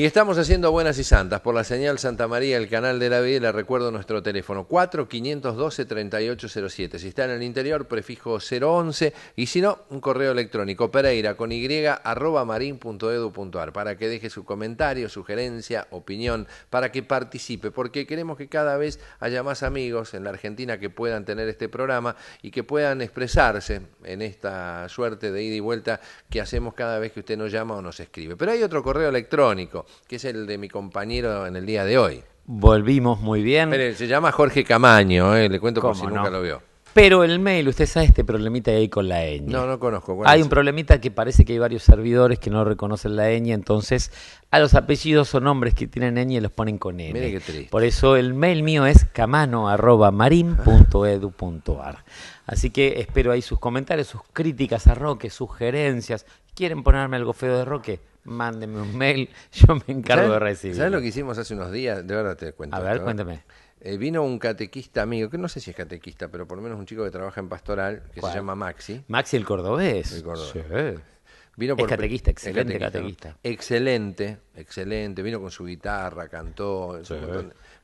Y estamos haciendo Buenas y Santas por la señal Santa María, el canal de la vida. Le recuerdo nuestro teléfono 4-512-3807. Si está en el interior, prefijo 011. Y si no, un correo electrónico pereira con y arroba ar, para que deje su comentario, sugerencia, opinión, para que participe, porque queremos que cada vez haya más amigos en la Argentina que puedan tener este programa y que puedan expresarse en esta suerte de ida y vuelta que hacemos cada vez que usted nos llama o nos escribe. Pero hay otro correo electrónico que es el de mi compañero en el día de hoy. Volvimos muy bien. se llama Jorge Camaño, eh, le cuento como si nunca lo vio. Pero el mail, usted sabe este problemita ahí con la ñ. No, no conozco. hay un problemita que parece que hay varios servidores que no reconocen la ñ, entonces a los apellidos o nombres que tienen ñ los ponen con n. Mire qué triste. Por eso el mail mío es camano.marin.edu.ar. Así que espero ahí sus comentarios, sus críticas a Roque, sugerencias. ¿Quieren ponerme algo feo de Roque? Mándeme un mail, yo me encargo de recibir. ¿Sabes lo que hicimos hace unos días? De verdad te cuento. A ver, ¿eh? cuéntame. Eh, vino un catequista amigo, que no sé si es catequista, pero por lo menos un chico que trabaja en pastoral, que se llama Maxi. Maxi el cordobés. Vino por, es catequista, excelente catequista. Excelente, excelente. Vino con su guitarra, cantó.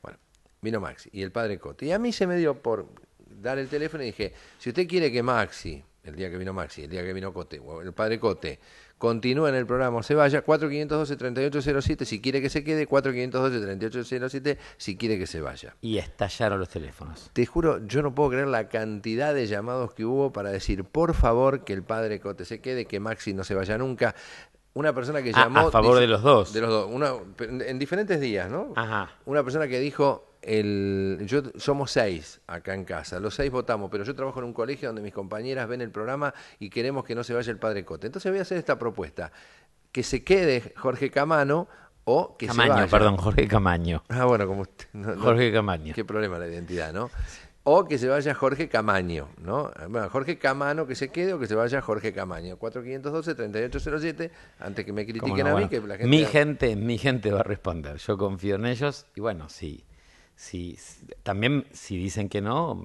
Bueno, vino Maxi y el padre Cote Y a mí se me dio por dar el teléfono y dije, si usted quiere que Maxi, el día que vino Maxi, el día que vino Cote, el padre Cote, continúa en el programa se vaya, 4512-3807 si quiere que se quede, 4512-3807 si quiere que se vaya. Y estallaron los teléfonos. Te juro, yo no puedo creer la cantidad de llamados que hubo para decir, por favor, que el padre Cote se quede, que Maxi no se vaya nunca. Una persona que ah, llamó... a favor de los dos. De los dos, en diferentes días, ¿no? Ajá. Una persona que dijo, yo, somos seis acá en casa, los seis votamos, pero yo trabajo en un colegio donde mis compañeras ven el programa y queremos que no se vaya el padre Cote. Entonces voy a hacer esta propuesta, que se quede Jorge Camano o que Camaño, se vaya. perdón, Jorge Camaño. Ah, bueno, como usted, Jorge Camaño. Qué problema la identidad, ¿no? O que se vaya Jorge Camaño, ¿no? Bueno, Jorge Camano que se quede o que se vaya Jorge Camaño. 4512-3807, antes que me critiquen a mí, que la Mi gente, mi gente va a responder, yo confío en ellos y bueno, sí si, también si dicen que no,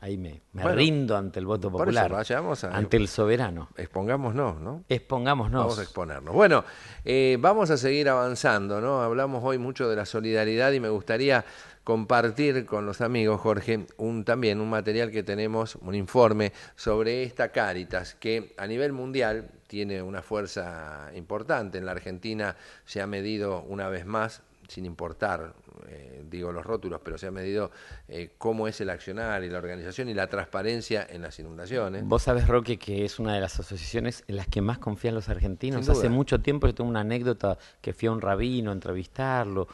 ahí me, rindo ante el voto popular. Por ante el soberano. Expongámonos, ¿no? Expongámonos. Vamos a exponernos. Bueno, eh, vamos a seguir avanzando, ¿no? Hablamos hoy mucho de la solidaridad y me gustaría compartir con los amigos, Jorge, un, también un material que tenemos, un informe sobre esta Caritas, que a nivel mundial tiene una fuerza importante. En la Argentina se ha medido una vez más, sin importar eh, digo los rótulos, pero se ha medido eh, cómo es el accionar y la organización y la transparencia en las inundaciones. Vos sabés, Roque, que es una de las asociaciones en las que más confían los argentinos. Hace mucho tiempo yo tengo una anécdota que fui a un rabino a entrevistarlo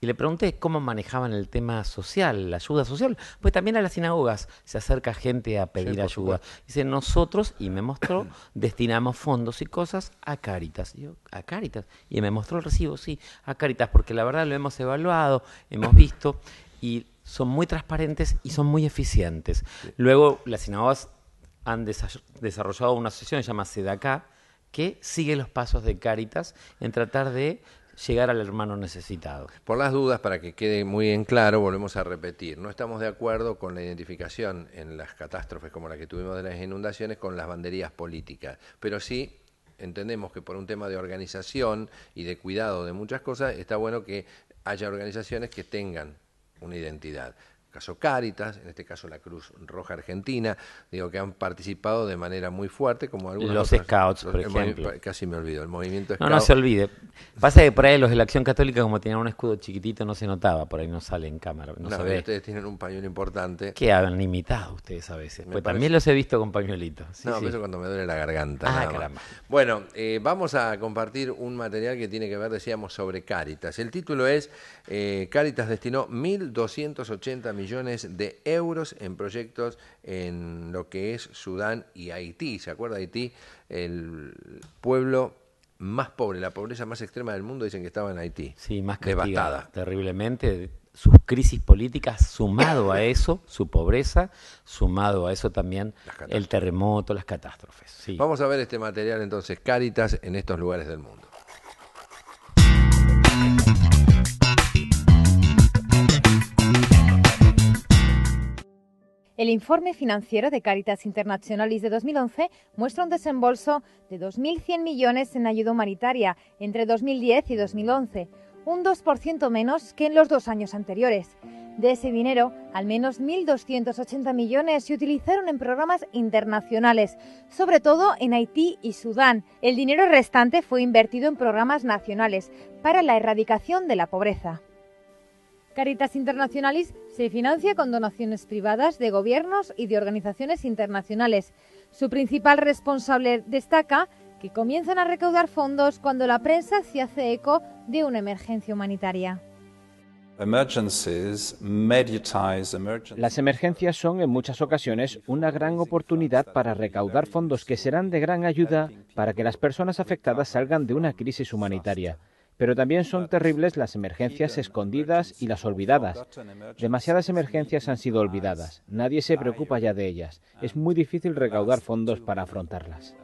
y le pregunté cómo manejaban el tema social, la ayuda social, pues también a las sinagogas se acerca gente a pedir ayuda. Dice, nosotros, y me mostró, destinamos fondos y cosas a Caritas. Y yo, a Cáritas. Y me mostró el recibo, sí, a Caritas, porque la verdad lo hemos evaluado, hemos visto, y son muy transparentes y son muy eficientes. Luego, las sinagogas han desarrollado una asociación llamada SEDACA, que sigue los pasos de Caritas en tratar de llegar al hermano necesitado. Por las dudas, para que quede muy en claro, volvemos a repetir, no estamos de acuerdo con la identificación en las catástrofes como la que tuvimos de las inundaciones con las banderías políticas, pero sí entendemos que por un tema de organización y de cuidado de muchas cosas, está bueno que haya organizaciones que tengan una identidad caso Cáritas, en este caso la Cruz Roja Argentina, digo que han participado de manera muy fuerte, como algunos. Los Scouts, por ejemplo. Casi me olvido, el movimiento Scout. No, no se olvide. Pasa que por ahí los de la Acción Católica, como tenían un escudo chiquitito, no se notaba, por ahí no sale en cámara. No, ustedes tienen un pañuelo importante. Que han imitado ustedes a veces. pues también los he visto con pañuelitos. no, eso cuando me duele la garganta. Ah, Bueno, eh, vamos a compartir un material que tiene que ver, decíamos, sobre Cáritas. El título es eh, Cáritas destinó 1.280 millones millones de euros en proyectos en lo que es Sudán y Haití. ¿Se acuerda Haití? El pueblo más pobre, la pobreza más extrema del mundo, dicen que estaba en Haití. Sí, más devastada. Terriblemente, sus crisis políticas, sumado a eso, su pobreza, sumado a eso también el terremoto, las catástrofes. Vamos a ver este material entonces, Cáritas en estos lugares del mundo. El informe financiero de Caritas Internacionalis de 2011 muestra un desembolso de 2.100 millones en ayuda humanitaria entre 2010 y 2011, un 2% menos que en los dos años anteriores. De ese dinero, al menos 1.280 millones se utilizaron en programas internacionales, sobre todo en Haití y Sudán. El dinero restante fue invertido en programas nacionales para la erradicación de la pobreza. Caritas Internacionalis se financia con donaciones privadas de gobiernos y de organizaciones internacionales. Su principal responsable destaca que comienzan a recaudar fondos cuando la prensa se hace eco de una emergencia humanitaria. Las emergencias son en muchas ocasiones una gran oportunidad para recaudar fondos que serán de gran ayuda para que las personas afectadas salgan de una crisis humanitaria. Pero también son terribles las emergencias escondidas y las olvidadas. Demasiadas emergencias han sido olvidadas. Nadie se preocupa ya de ellas. Es muy difícil recaudar fondos para afrontarlas.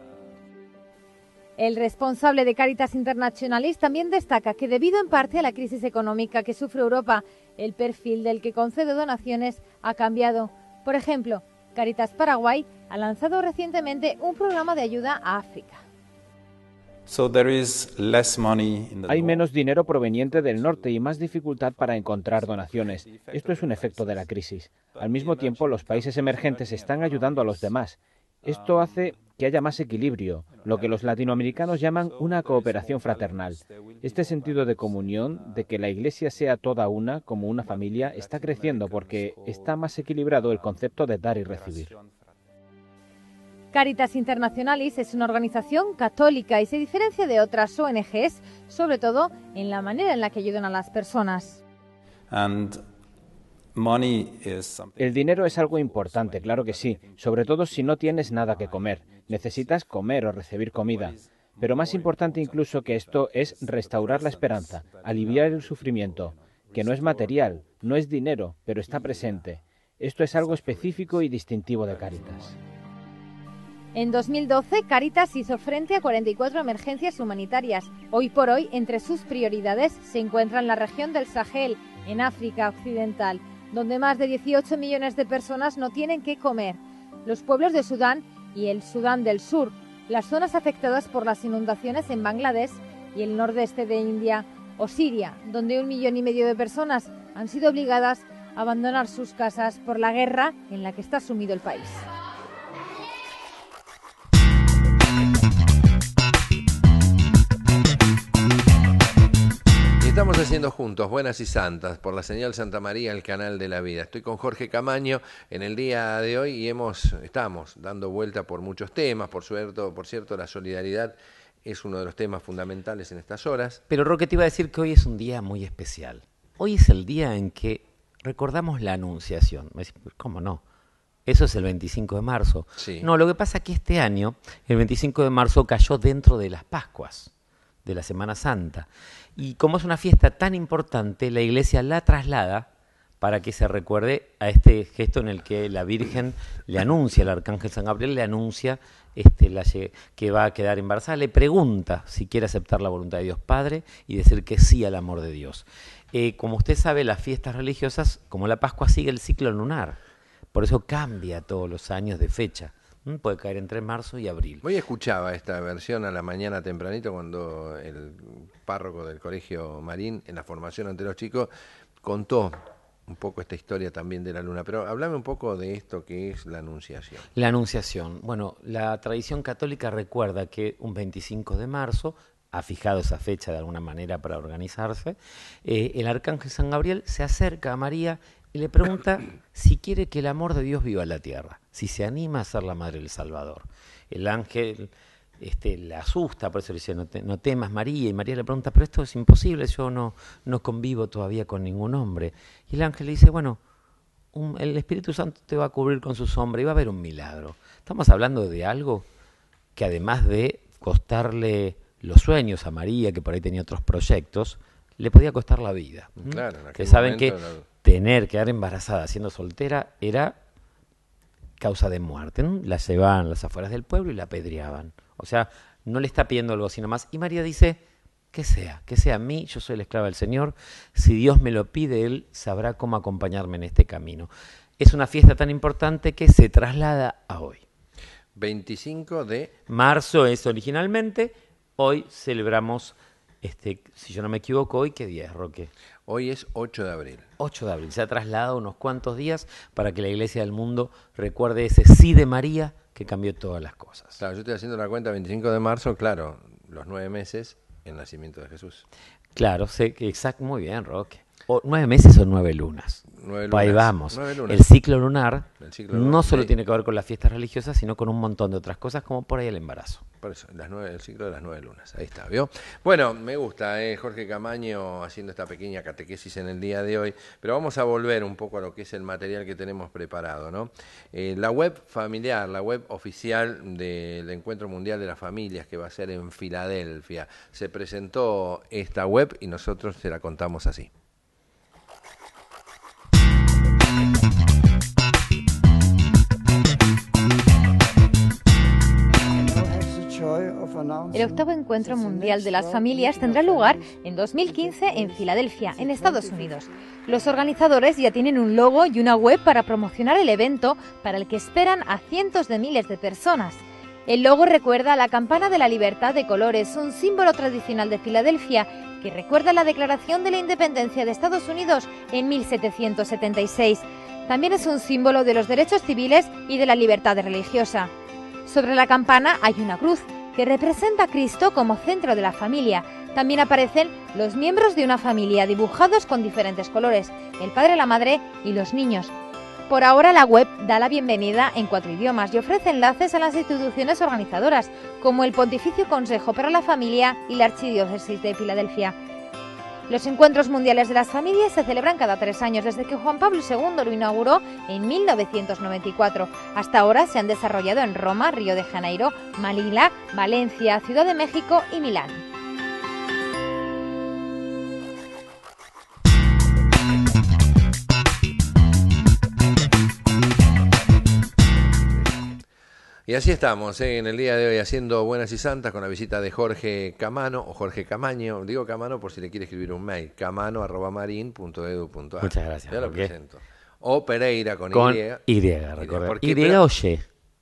El responsable de Caritas Internacionalis también destaca que debido en parte a la crisis económica que sufre Europa, el perfil del que concede donaciones ha cambiado. Por ejemplo, Caritas Paraguay ha lanzado recientemente un programa de ayuda a África. Hay menos dinero proveniente del norte y más dificultad para encontrar donaciones. Esto es un efecto de la crisis. Al mismo tiempo, los países emergentes están ayudando a los demás. Esto hace que haya más equilibrio, lo que los latinoamericanos llaman una cooperación fraternal. Este sentido de comunión, de que la Iglesia sea toda una, como una familia, está creciendo porque está más equilibrado el concepto de dar y recibir. Caritas Internacionalis es una organización católica y se diferencia de otras ONGs, sobre todo en la manera en la que ayudan a las personas. el dinero es algo importante, claro que sí, sobre todo si no tienes nada que comer. Necesitas comer o recibir comida. Pero más importante incluso que esto es restaurar la esperanza, aliviar el sufrimiento, que no es material, no es dinero, pero está presente. Esto es algo específico y distintivo de Caritas. En 2012, Caritas hizo frente a 44 emergencias humanitarias. Hoy por hoy, entre sus prioridades se encuentran la región del Sahel, en África Occidental, donde más de 18 millones de personas no tienen qué comer, los pueblos de Sudán y el Sudán del Sur, las zonas afectadas por las inundaciones en Bangladesh y el nordeste de India, o Siria, donde un millón y medio de personas han sido obligadas a abandonar sus casas por la guerra en la que está sumido el país. estamos haciendo juntos, Buenas y Santas, por la señal Santa María, el canal de la vida. Estoy con Jorge Camaño en el día de hoy y hemos, estamos dando vuelta por muchos temas. Por, suerte, por cierto, la solidaridad es uno de los temas fundamentales en estas horas. Pero Roque te iba a decir que hoy es un día muy especial. Hoy es el día en que recordamos la anunciación. ¿cómo no? Eso es el 25 de marzo. No, lo que pasa es que este año, el 25 de marzo cayó dentro de las Pascuas, de la Semana Santa. Y como es una fiesta tan importante, la iglesia la traslada para que se recuerde a este gesto en el que la Virgen le anuncia, el arcángel San Gabriel le anuncia este, que va a quedar embarazada, le pregunta si quiere aceptar la voluntad de Dios Padre y decir que sí al amor de Dios. Eh, como usted sabe, las fiestas religiosas, como la Pascua, sigue el ciclo lunar, por eso cambia todos los años de fecha. Mm, puede caer entre marzo y abril. Hoy escuchaba esta versión a la mañana tempranito cuando el párroco del Colegio Marín, en la formación ante los chicos, contó un poco esta historia también de la luna, pero háblame un poco de esto que es la Anunciación. La Anunciación. Bueno, la tradición católica recuerda que un 25 de marzo ha fijado esa fecha de alguna manera para organizarse, eh, el arcángel San Gabriel se acerca a María y le pregunta si quiere que el amor de Dios viva en la tierra, si se anima a ser la madre del Salvador. El ángel este, la asusta, por eso le dice, no, temas María, y María le pregunta, pero esto es imposible, yo no, convivo todavía con ningún hombre. Y el ángel le dice, bueno, el Espíritu Santo te va a cubrir con su sombra y va a haber un milagro. Estamos hablando de algo que además de costarle los sueños a María, que por ahí tenía otros proyectos, le podía costar la vida. Claro, saben que tener, quedar embarazada siendo soltera era causa de muerte. La llevaban a las afueras del pueblo y la apedreaban. O sea, no le está pidiendo algo sino más. Y María dice, que sea, que sea a mí, yo soy la esclava del Señor. Si Dios me lo pide, Él sabrá cómo acompañarme en este camino. Es una fiesta tan importante que se traslada a hoy. 25 de marzo es originalmente, hoy celebramos este, si yo no me equivoco, hoy qué día es, Roque? Hoy es 8 de abril. 8 de abril. Se ha trasladado unos cuantos días para que la Iglesia del Mundo recuerde ese sí de María que cambió todas las cosas. Claro, yo estoy haciendo la cuenta 25 de marzo, claro, los nueve meses, el nacimiento de Jesús. Claro, sé que exacto, muy bien, Roque. O nueve meses o nueve lunas. Ahí vamos. El ciclo lunar no solo tiene que ver con las fiestas religiosas, sino con un montón de otras cosas, como por ahí el embarazo. Por eso, las nueve, el ciclo de las nueve lunas. Ahí está, ¿vio? Bueno, me gusta eh, Jorge Camaño haciendo esta pequeña catequesis en el día de hoy, pero vamos a volver un poco a lo que es el material que tenemos preparado, ¿no? Eh, la web familiar, la web oficial del Encuentro Mundial de las Familias, que va a ser en Filadelfia, se presentó esta web y nosotros se la contamos así. El octavo encuentro mundial de las familias tendrá lugar en 2015 en Filadelfia, en Estados Unidos. Los organizadores ya tienen un logo y una web para promocionar el evento para el que esperan a cientos de miles de personas. El logo recuerda a la campana de la libertad de colores, un símbolo tradicional de Filadelfia que recuerda la declaración de la independencia de Estados Unidos en 1776. También es un símbolo de los derechos civiles y de la libertad religiosa. Sobre la campana hay una cruz que representa a Cristo como centro de la familia. También aparecen los miembros de una familia dibujados con diferentes colores, el padre, la madre y los niños. Por ahora la web da la bienvenida en cuatro idiomas y ofrece enlaces a las instituciones organizadoras, como el Pontificio Consejo para la Familia y la Archidiócesis de Filadelfia. Los encuentros mundiales de las familias se celebran cada tres años desde que Juan Pablo II lo inauguró en 1994. Hasta ahora se han desarrollado en Roma, Río de Janeiro, Malila, Valencia, Ciudad de México y Milán. Y así estamos, ¿eh? en el día de hoy haciendo Buenas y Santas con la visita de Jorge Camano o Jorge Camaño. Digo Camano por si le quiere escribir un mail, camano.marin.edu.ar. Muchas gracias. O Pereira con, con Y. recordar.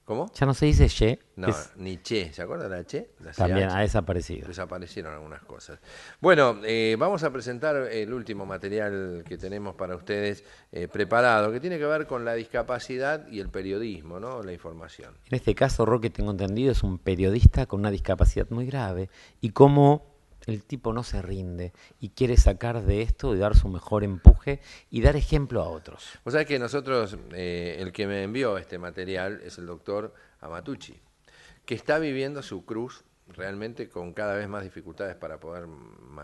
¿Cómo? Ya no se dice Che. No, ni Che. ¿Se acuerdan de la Che? También ha desaparecido. Desaparecieron algunas cosas. Bueno, eh, vamos a presentar el último material que tenemos para ustedes eh, preparado, que tiene que ver con la discapacidad y el periodismo, ¿no? La información. En este caso, Roque, tengo entendido, es un periodista con una discapacidad muy grave y cómo el tipo no se rinde y quiere sacar de esto y dar su mejor empuje y dar ejemplo a otros. O sea que nosotros, eh, el que me envió este material es el doctor Amatucci, que está viviendo su cruz realmente con cada vez más dificultades para poder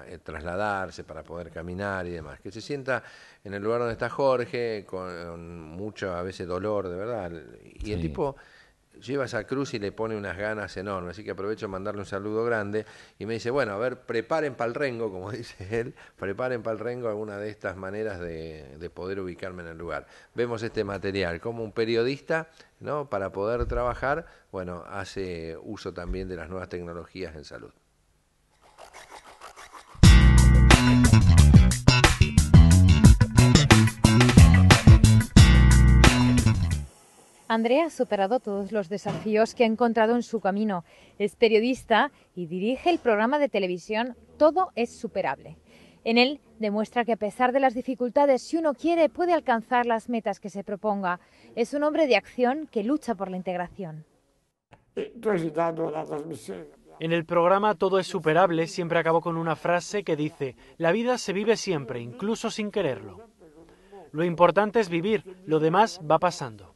eh, trasladarse, para poder caminar y demás. Que se sienta en el lugar donde está Jorge, con, mucho a veces dolor, de verdad. Y el tipo lleva esa cruz y le pone unas ganas enormes. Así que aprovecho de mandarle un saludo grande. Y me dice, bueno, a ver, preparen para el rengo, como dice él, preparen para el rengo alguna de estas maneras de, de, poder ubicarme en el lugar. Vemos este material, como un periodista, ¿no? Para poder trabajar, bueno, hace uso también de las nuevas tecnologías en salud. Andrea ha superado todos los desafíos que ha encontrado en su camino. Es periodista y dirige el programa de televisión Todo es superable. En él demuestra que a pesar de las dificultades, si uno quiere, puede alcanzar las metas que se proponga. Es un hombre de acción que lucha por la integración. En el programa Todo es superable siempre acabó con una frase que dice, la vida se vive siempre, incluso sin quererlo. Lo importante es vivir, lo demás va pasando.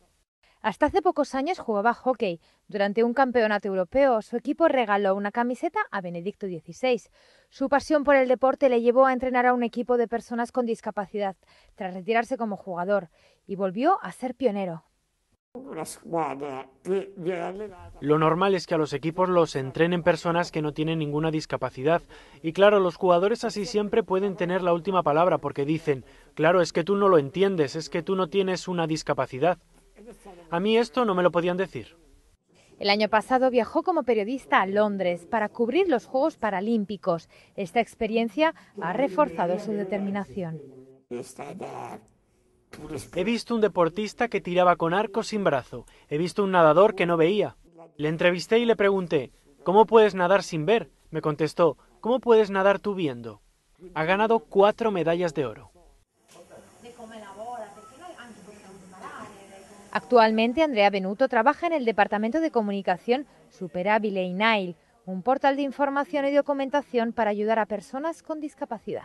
Hasta hace pocos años jugaba hockey. Durante un campeonato europeo, su equipo regaló una camiseta a Benedicto XVI. Su pasión por el deporte le llevó a entrenar a un equipo de personas con discapacidad, tras retirarse como jugador, y volvió a ser pionero. Lo normal es que a los equipos los entrenen personas que no tienen ninguna discapacidad. Y claro, los jugadores así siempre pueden tener la última palabra porque dicen, claro, es que tú no lo entiendes, es que tú no tienes una discapacidad. A mí esto no me lo podían decir. El año pasado viajó como periodista a Londres para cubrir los Juegos Paralímpicos. Esta experiencia ha reforzado su determinación. He visto un deportista que tiraba con arco sin brazo. He visto un nadador que no veía. Le entrevisté y le pregunté, ¿cómo puedes nadar sin ver? Me contestó, ¿cómo puedes nadar tú viendo? Ha ganado cuatro medallas de oro. Actualmente, Andrea Benuto trabaja en el Departamento de Comunicación Superávile y un portal de información y documentación para ayudar a personas con discapacidad.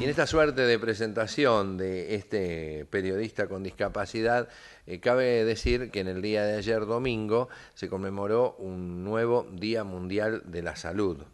en esta suerte de presentación de este periodista con discapacidad, eh, cabe decir que en el día de ayer domingo se conmemoró un nuevo Día Mundial de la Salud.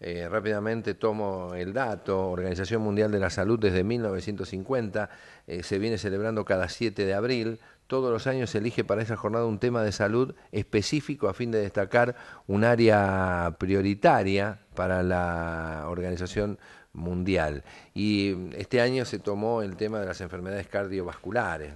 Eh, rápidamente tomo el dato, Organización Mundial de la Salud desde 1950 eh, se viene celebrando cada 7 de abril, todos los años se elige para esa jornada un tema de salud específico a fin de destacar un área prioritaria para la Organización mundial. Y mm, este año se tomó el tema de las enfermedades cardiovasculares,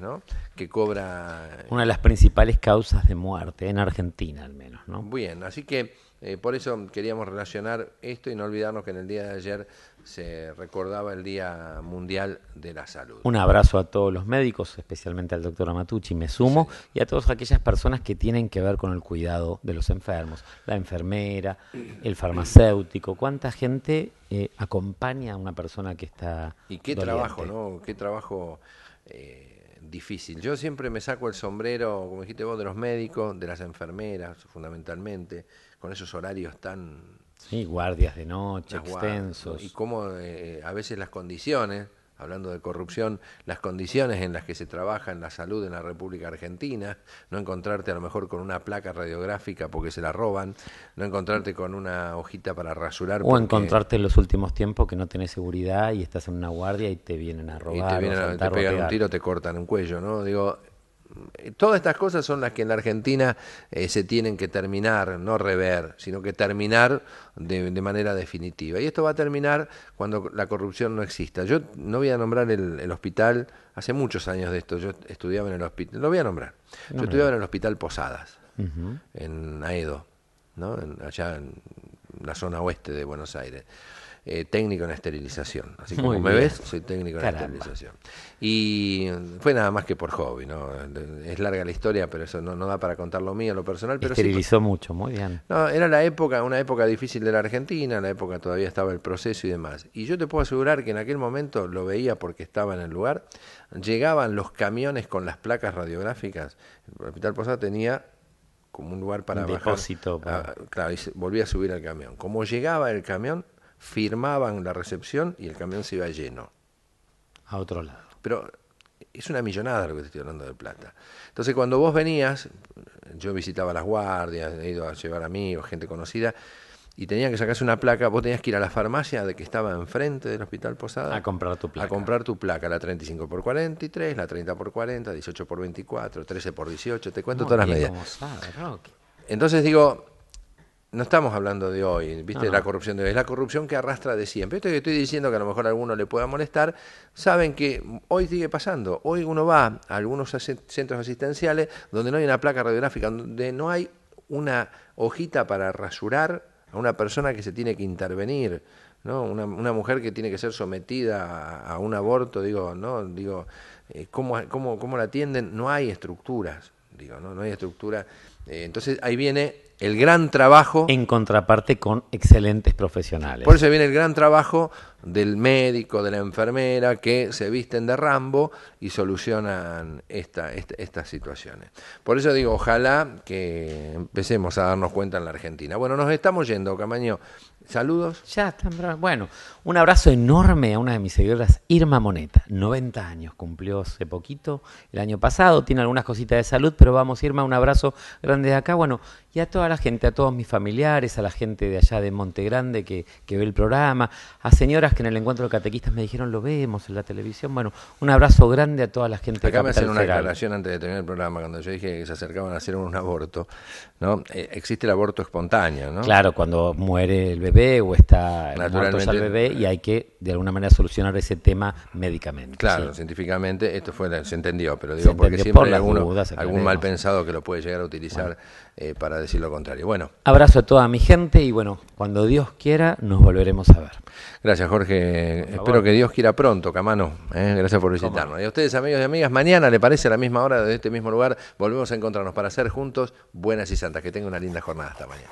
Que cobra... Una de las principales causas de muerte, en Argentina al menos, ¿no? Bien, así que eh, por eso queríamos relacionar esto y no olvidarnos que en el día de ayer se recordaba el Día Mundial de la Salud. Un abrazo a todos los médicos, especialmente al doctor Amatucci, me sumo, y a todas aquellas personas que tienen que ver con el cuidado de los enfermos, la enfermera, el farmacéutico, cuánta gente eh, acompaña a una persona que está... Y qué trabajo, ¿no? Qué trabajo... Eh, difícil. Yo siempre me saco el sombrero, como dijiste vos, de los médicos, de las enfermeras, fundamentalmente, con esos horarios tan... Sí, guardias de noche, extensos. Y cómo eh, a veces las condiciones, hablando de corrupción, las condiciones en las que se trabaja en la salud en la República Argentina, no encontrarte a lo mejor con una placa radiográfica porque se la roban, no encontrarte con una hojita para rasurar. O encontrarte en los últimos tiempos que no tenés seguridad y estás en una guardia y te vienen a robar. Y te, o un tiro, te cortan un cuello, ¿no? Digo, Todas estas cosas son las que en la Argentina eh, se tienen que terminar, no rever, sino que terminar de, manera definitiva. Y esto va a terminar cuando la corrupción no exista. Yo no voy a nombrar el, hospital, hace muchos años de esto, yo estudiaba en el hospital, lo voy a nombrar, yo estudiaba en el hospital Posadas, en Aedo, ¿no? allá en la zona oeste de Buenos Aires. Eh, técnico en esterilización. Así como me ves, soy técnico en esterilización. Y fue nada más que por hobby, ¿no? Es larga la historia, pero eso no, da para contar lo mío, lo personal. Pero Esterilizó mucho, muy bien. No, era la época, una época difícil de la Argentina, En la época todavía estaba el proceso y demás. Y yo te puedo asegurar que en aquel momento lo veía porque estaba en el lugar, llegaban los camiones con las placas radiográficas. El Hospital Posada tenía como un lugar para un Depósito. claro, y volvía a subir al camión. Como llegaba el camión, firmaban la recepción y el camión se iba lleno. A otro lado. Pero es una millonada lo que te estoy hablando de plata. Entonces, cuando vos venías, yo visitaba las guardias, he ido a llevar amigos, gente conocida, y tenían que sacarse una placa, vos tenías que ir a la farmacia de que estaba enfrente del Hospital Posada. A comprar tu placa. A comprar tu placa, la 35 por 43, la 30 por 40, 18 por 24, 13 por 18, te cuento todas las medidas. Entonces digo, no estamos hablando de hoy, ¿viste? de La corrupción de hoy, es la corrupción que arrastra de siempre. Esto que estoy diciendo que a lo mejor a alguno le pueda molestar, saben que hoy sigue pasando. Hoy uno va a algunos centros asistenciales donde no hay una placa radiográfica, donde no hay una hojita para rasurar a una persona que se tiene que intervenir, ¿no? Una, mujer que tiene que ser sometida a, un aborto, digo, ¿no? Digo, eh, ¿cómo, cómo, cómo la atienden? No hay estructuras, digo, ¿no? No hay estructura. Eh, entonces ahí viene el gran trabajo. En contraparte con excelentes profesionales. Por eso viene el gran trabajo del médico, de la enfermera, que se visten de Rambo y solucionan estas situaciones. Por eso digo, ojalá que empecemos a darnos cuenta en la Argentina. Bueno, nos estamos yendo, Camaño. Saludos. Ya, están Bueno, un abrazo enorme a una de mis seguidoras, Irma Moneta. 90 años, cumplió hace poquito, el año pasado. Tiene algunas cositas de salud, pero vamos, Irma, un abrazo grande de acá. Bueno, y a toda la gente, a todos mis familiares, a la gente de allá de Monte Grande que, ve el programa, a señoras que en el encuentro de catequistas me dijeron, lo vemos en la televisión. Bueno, un abrazo grande a toda la gente acá me hacen una aclaración antes de terminar el programa, cuando yo dije que se acercaban a hacer un aborto. ¿no? Eh, existe el aborto espontáneo, ¿no? Claro, cuando muere el bebé o está muertos al bebé y hay que de alguna manera solucionar ese tema médicamente. Claro, científicamente esto fue se entendió, pero digo porque siempre hay algún mal pensado que lo puede llegar a utilizar eh, para decir lo contrario. Bueno, abrazo a toda mi gente y bueno, cuando Dios quiera nos volveremos a ver. Gracias Jorge, espero que Dios quiera pronto, Camano. ¿eh? Gracias por visitarnos. Y a ustedes amigos y amigas, mañana le parece a la misma hora desde este mismo lugar volvemos a encontrarnos para hacer juntos buenas y santas. Que tengan una linda jornada hasta mañana.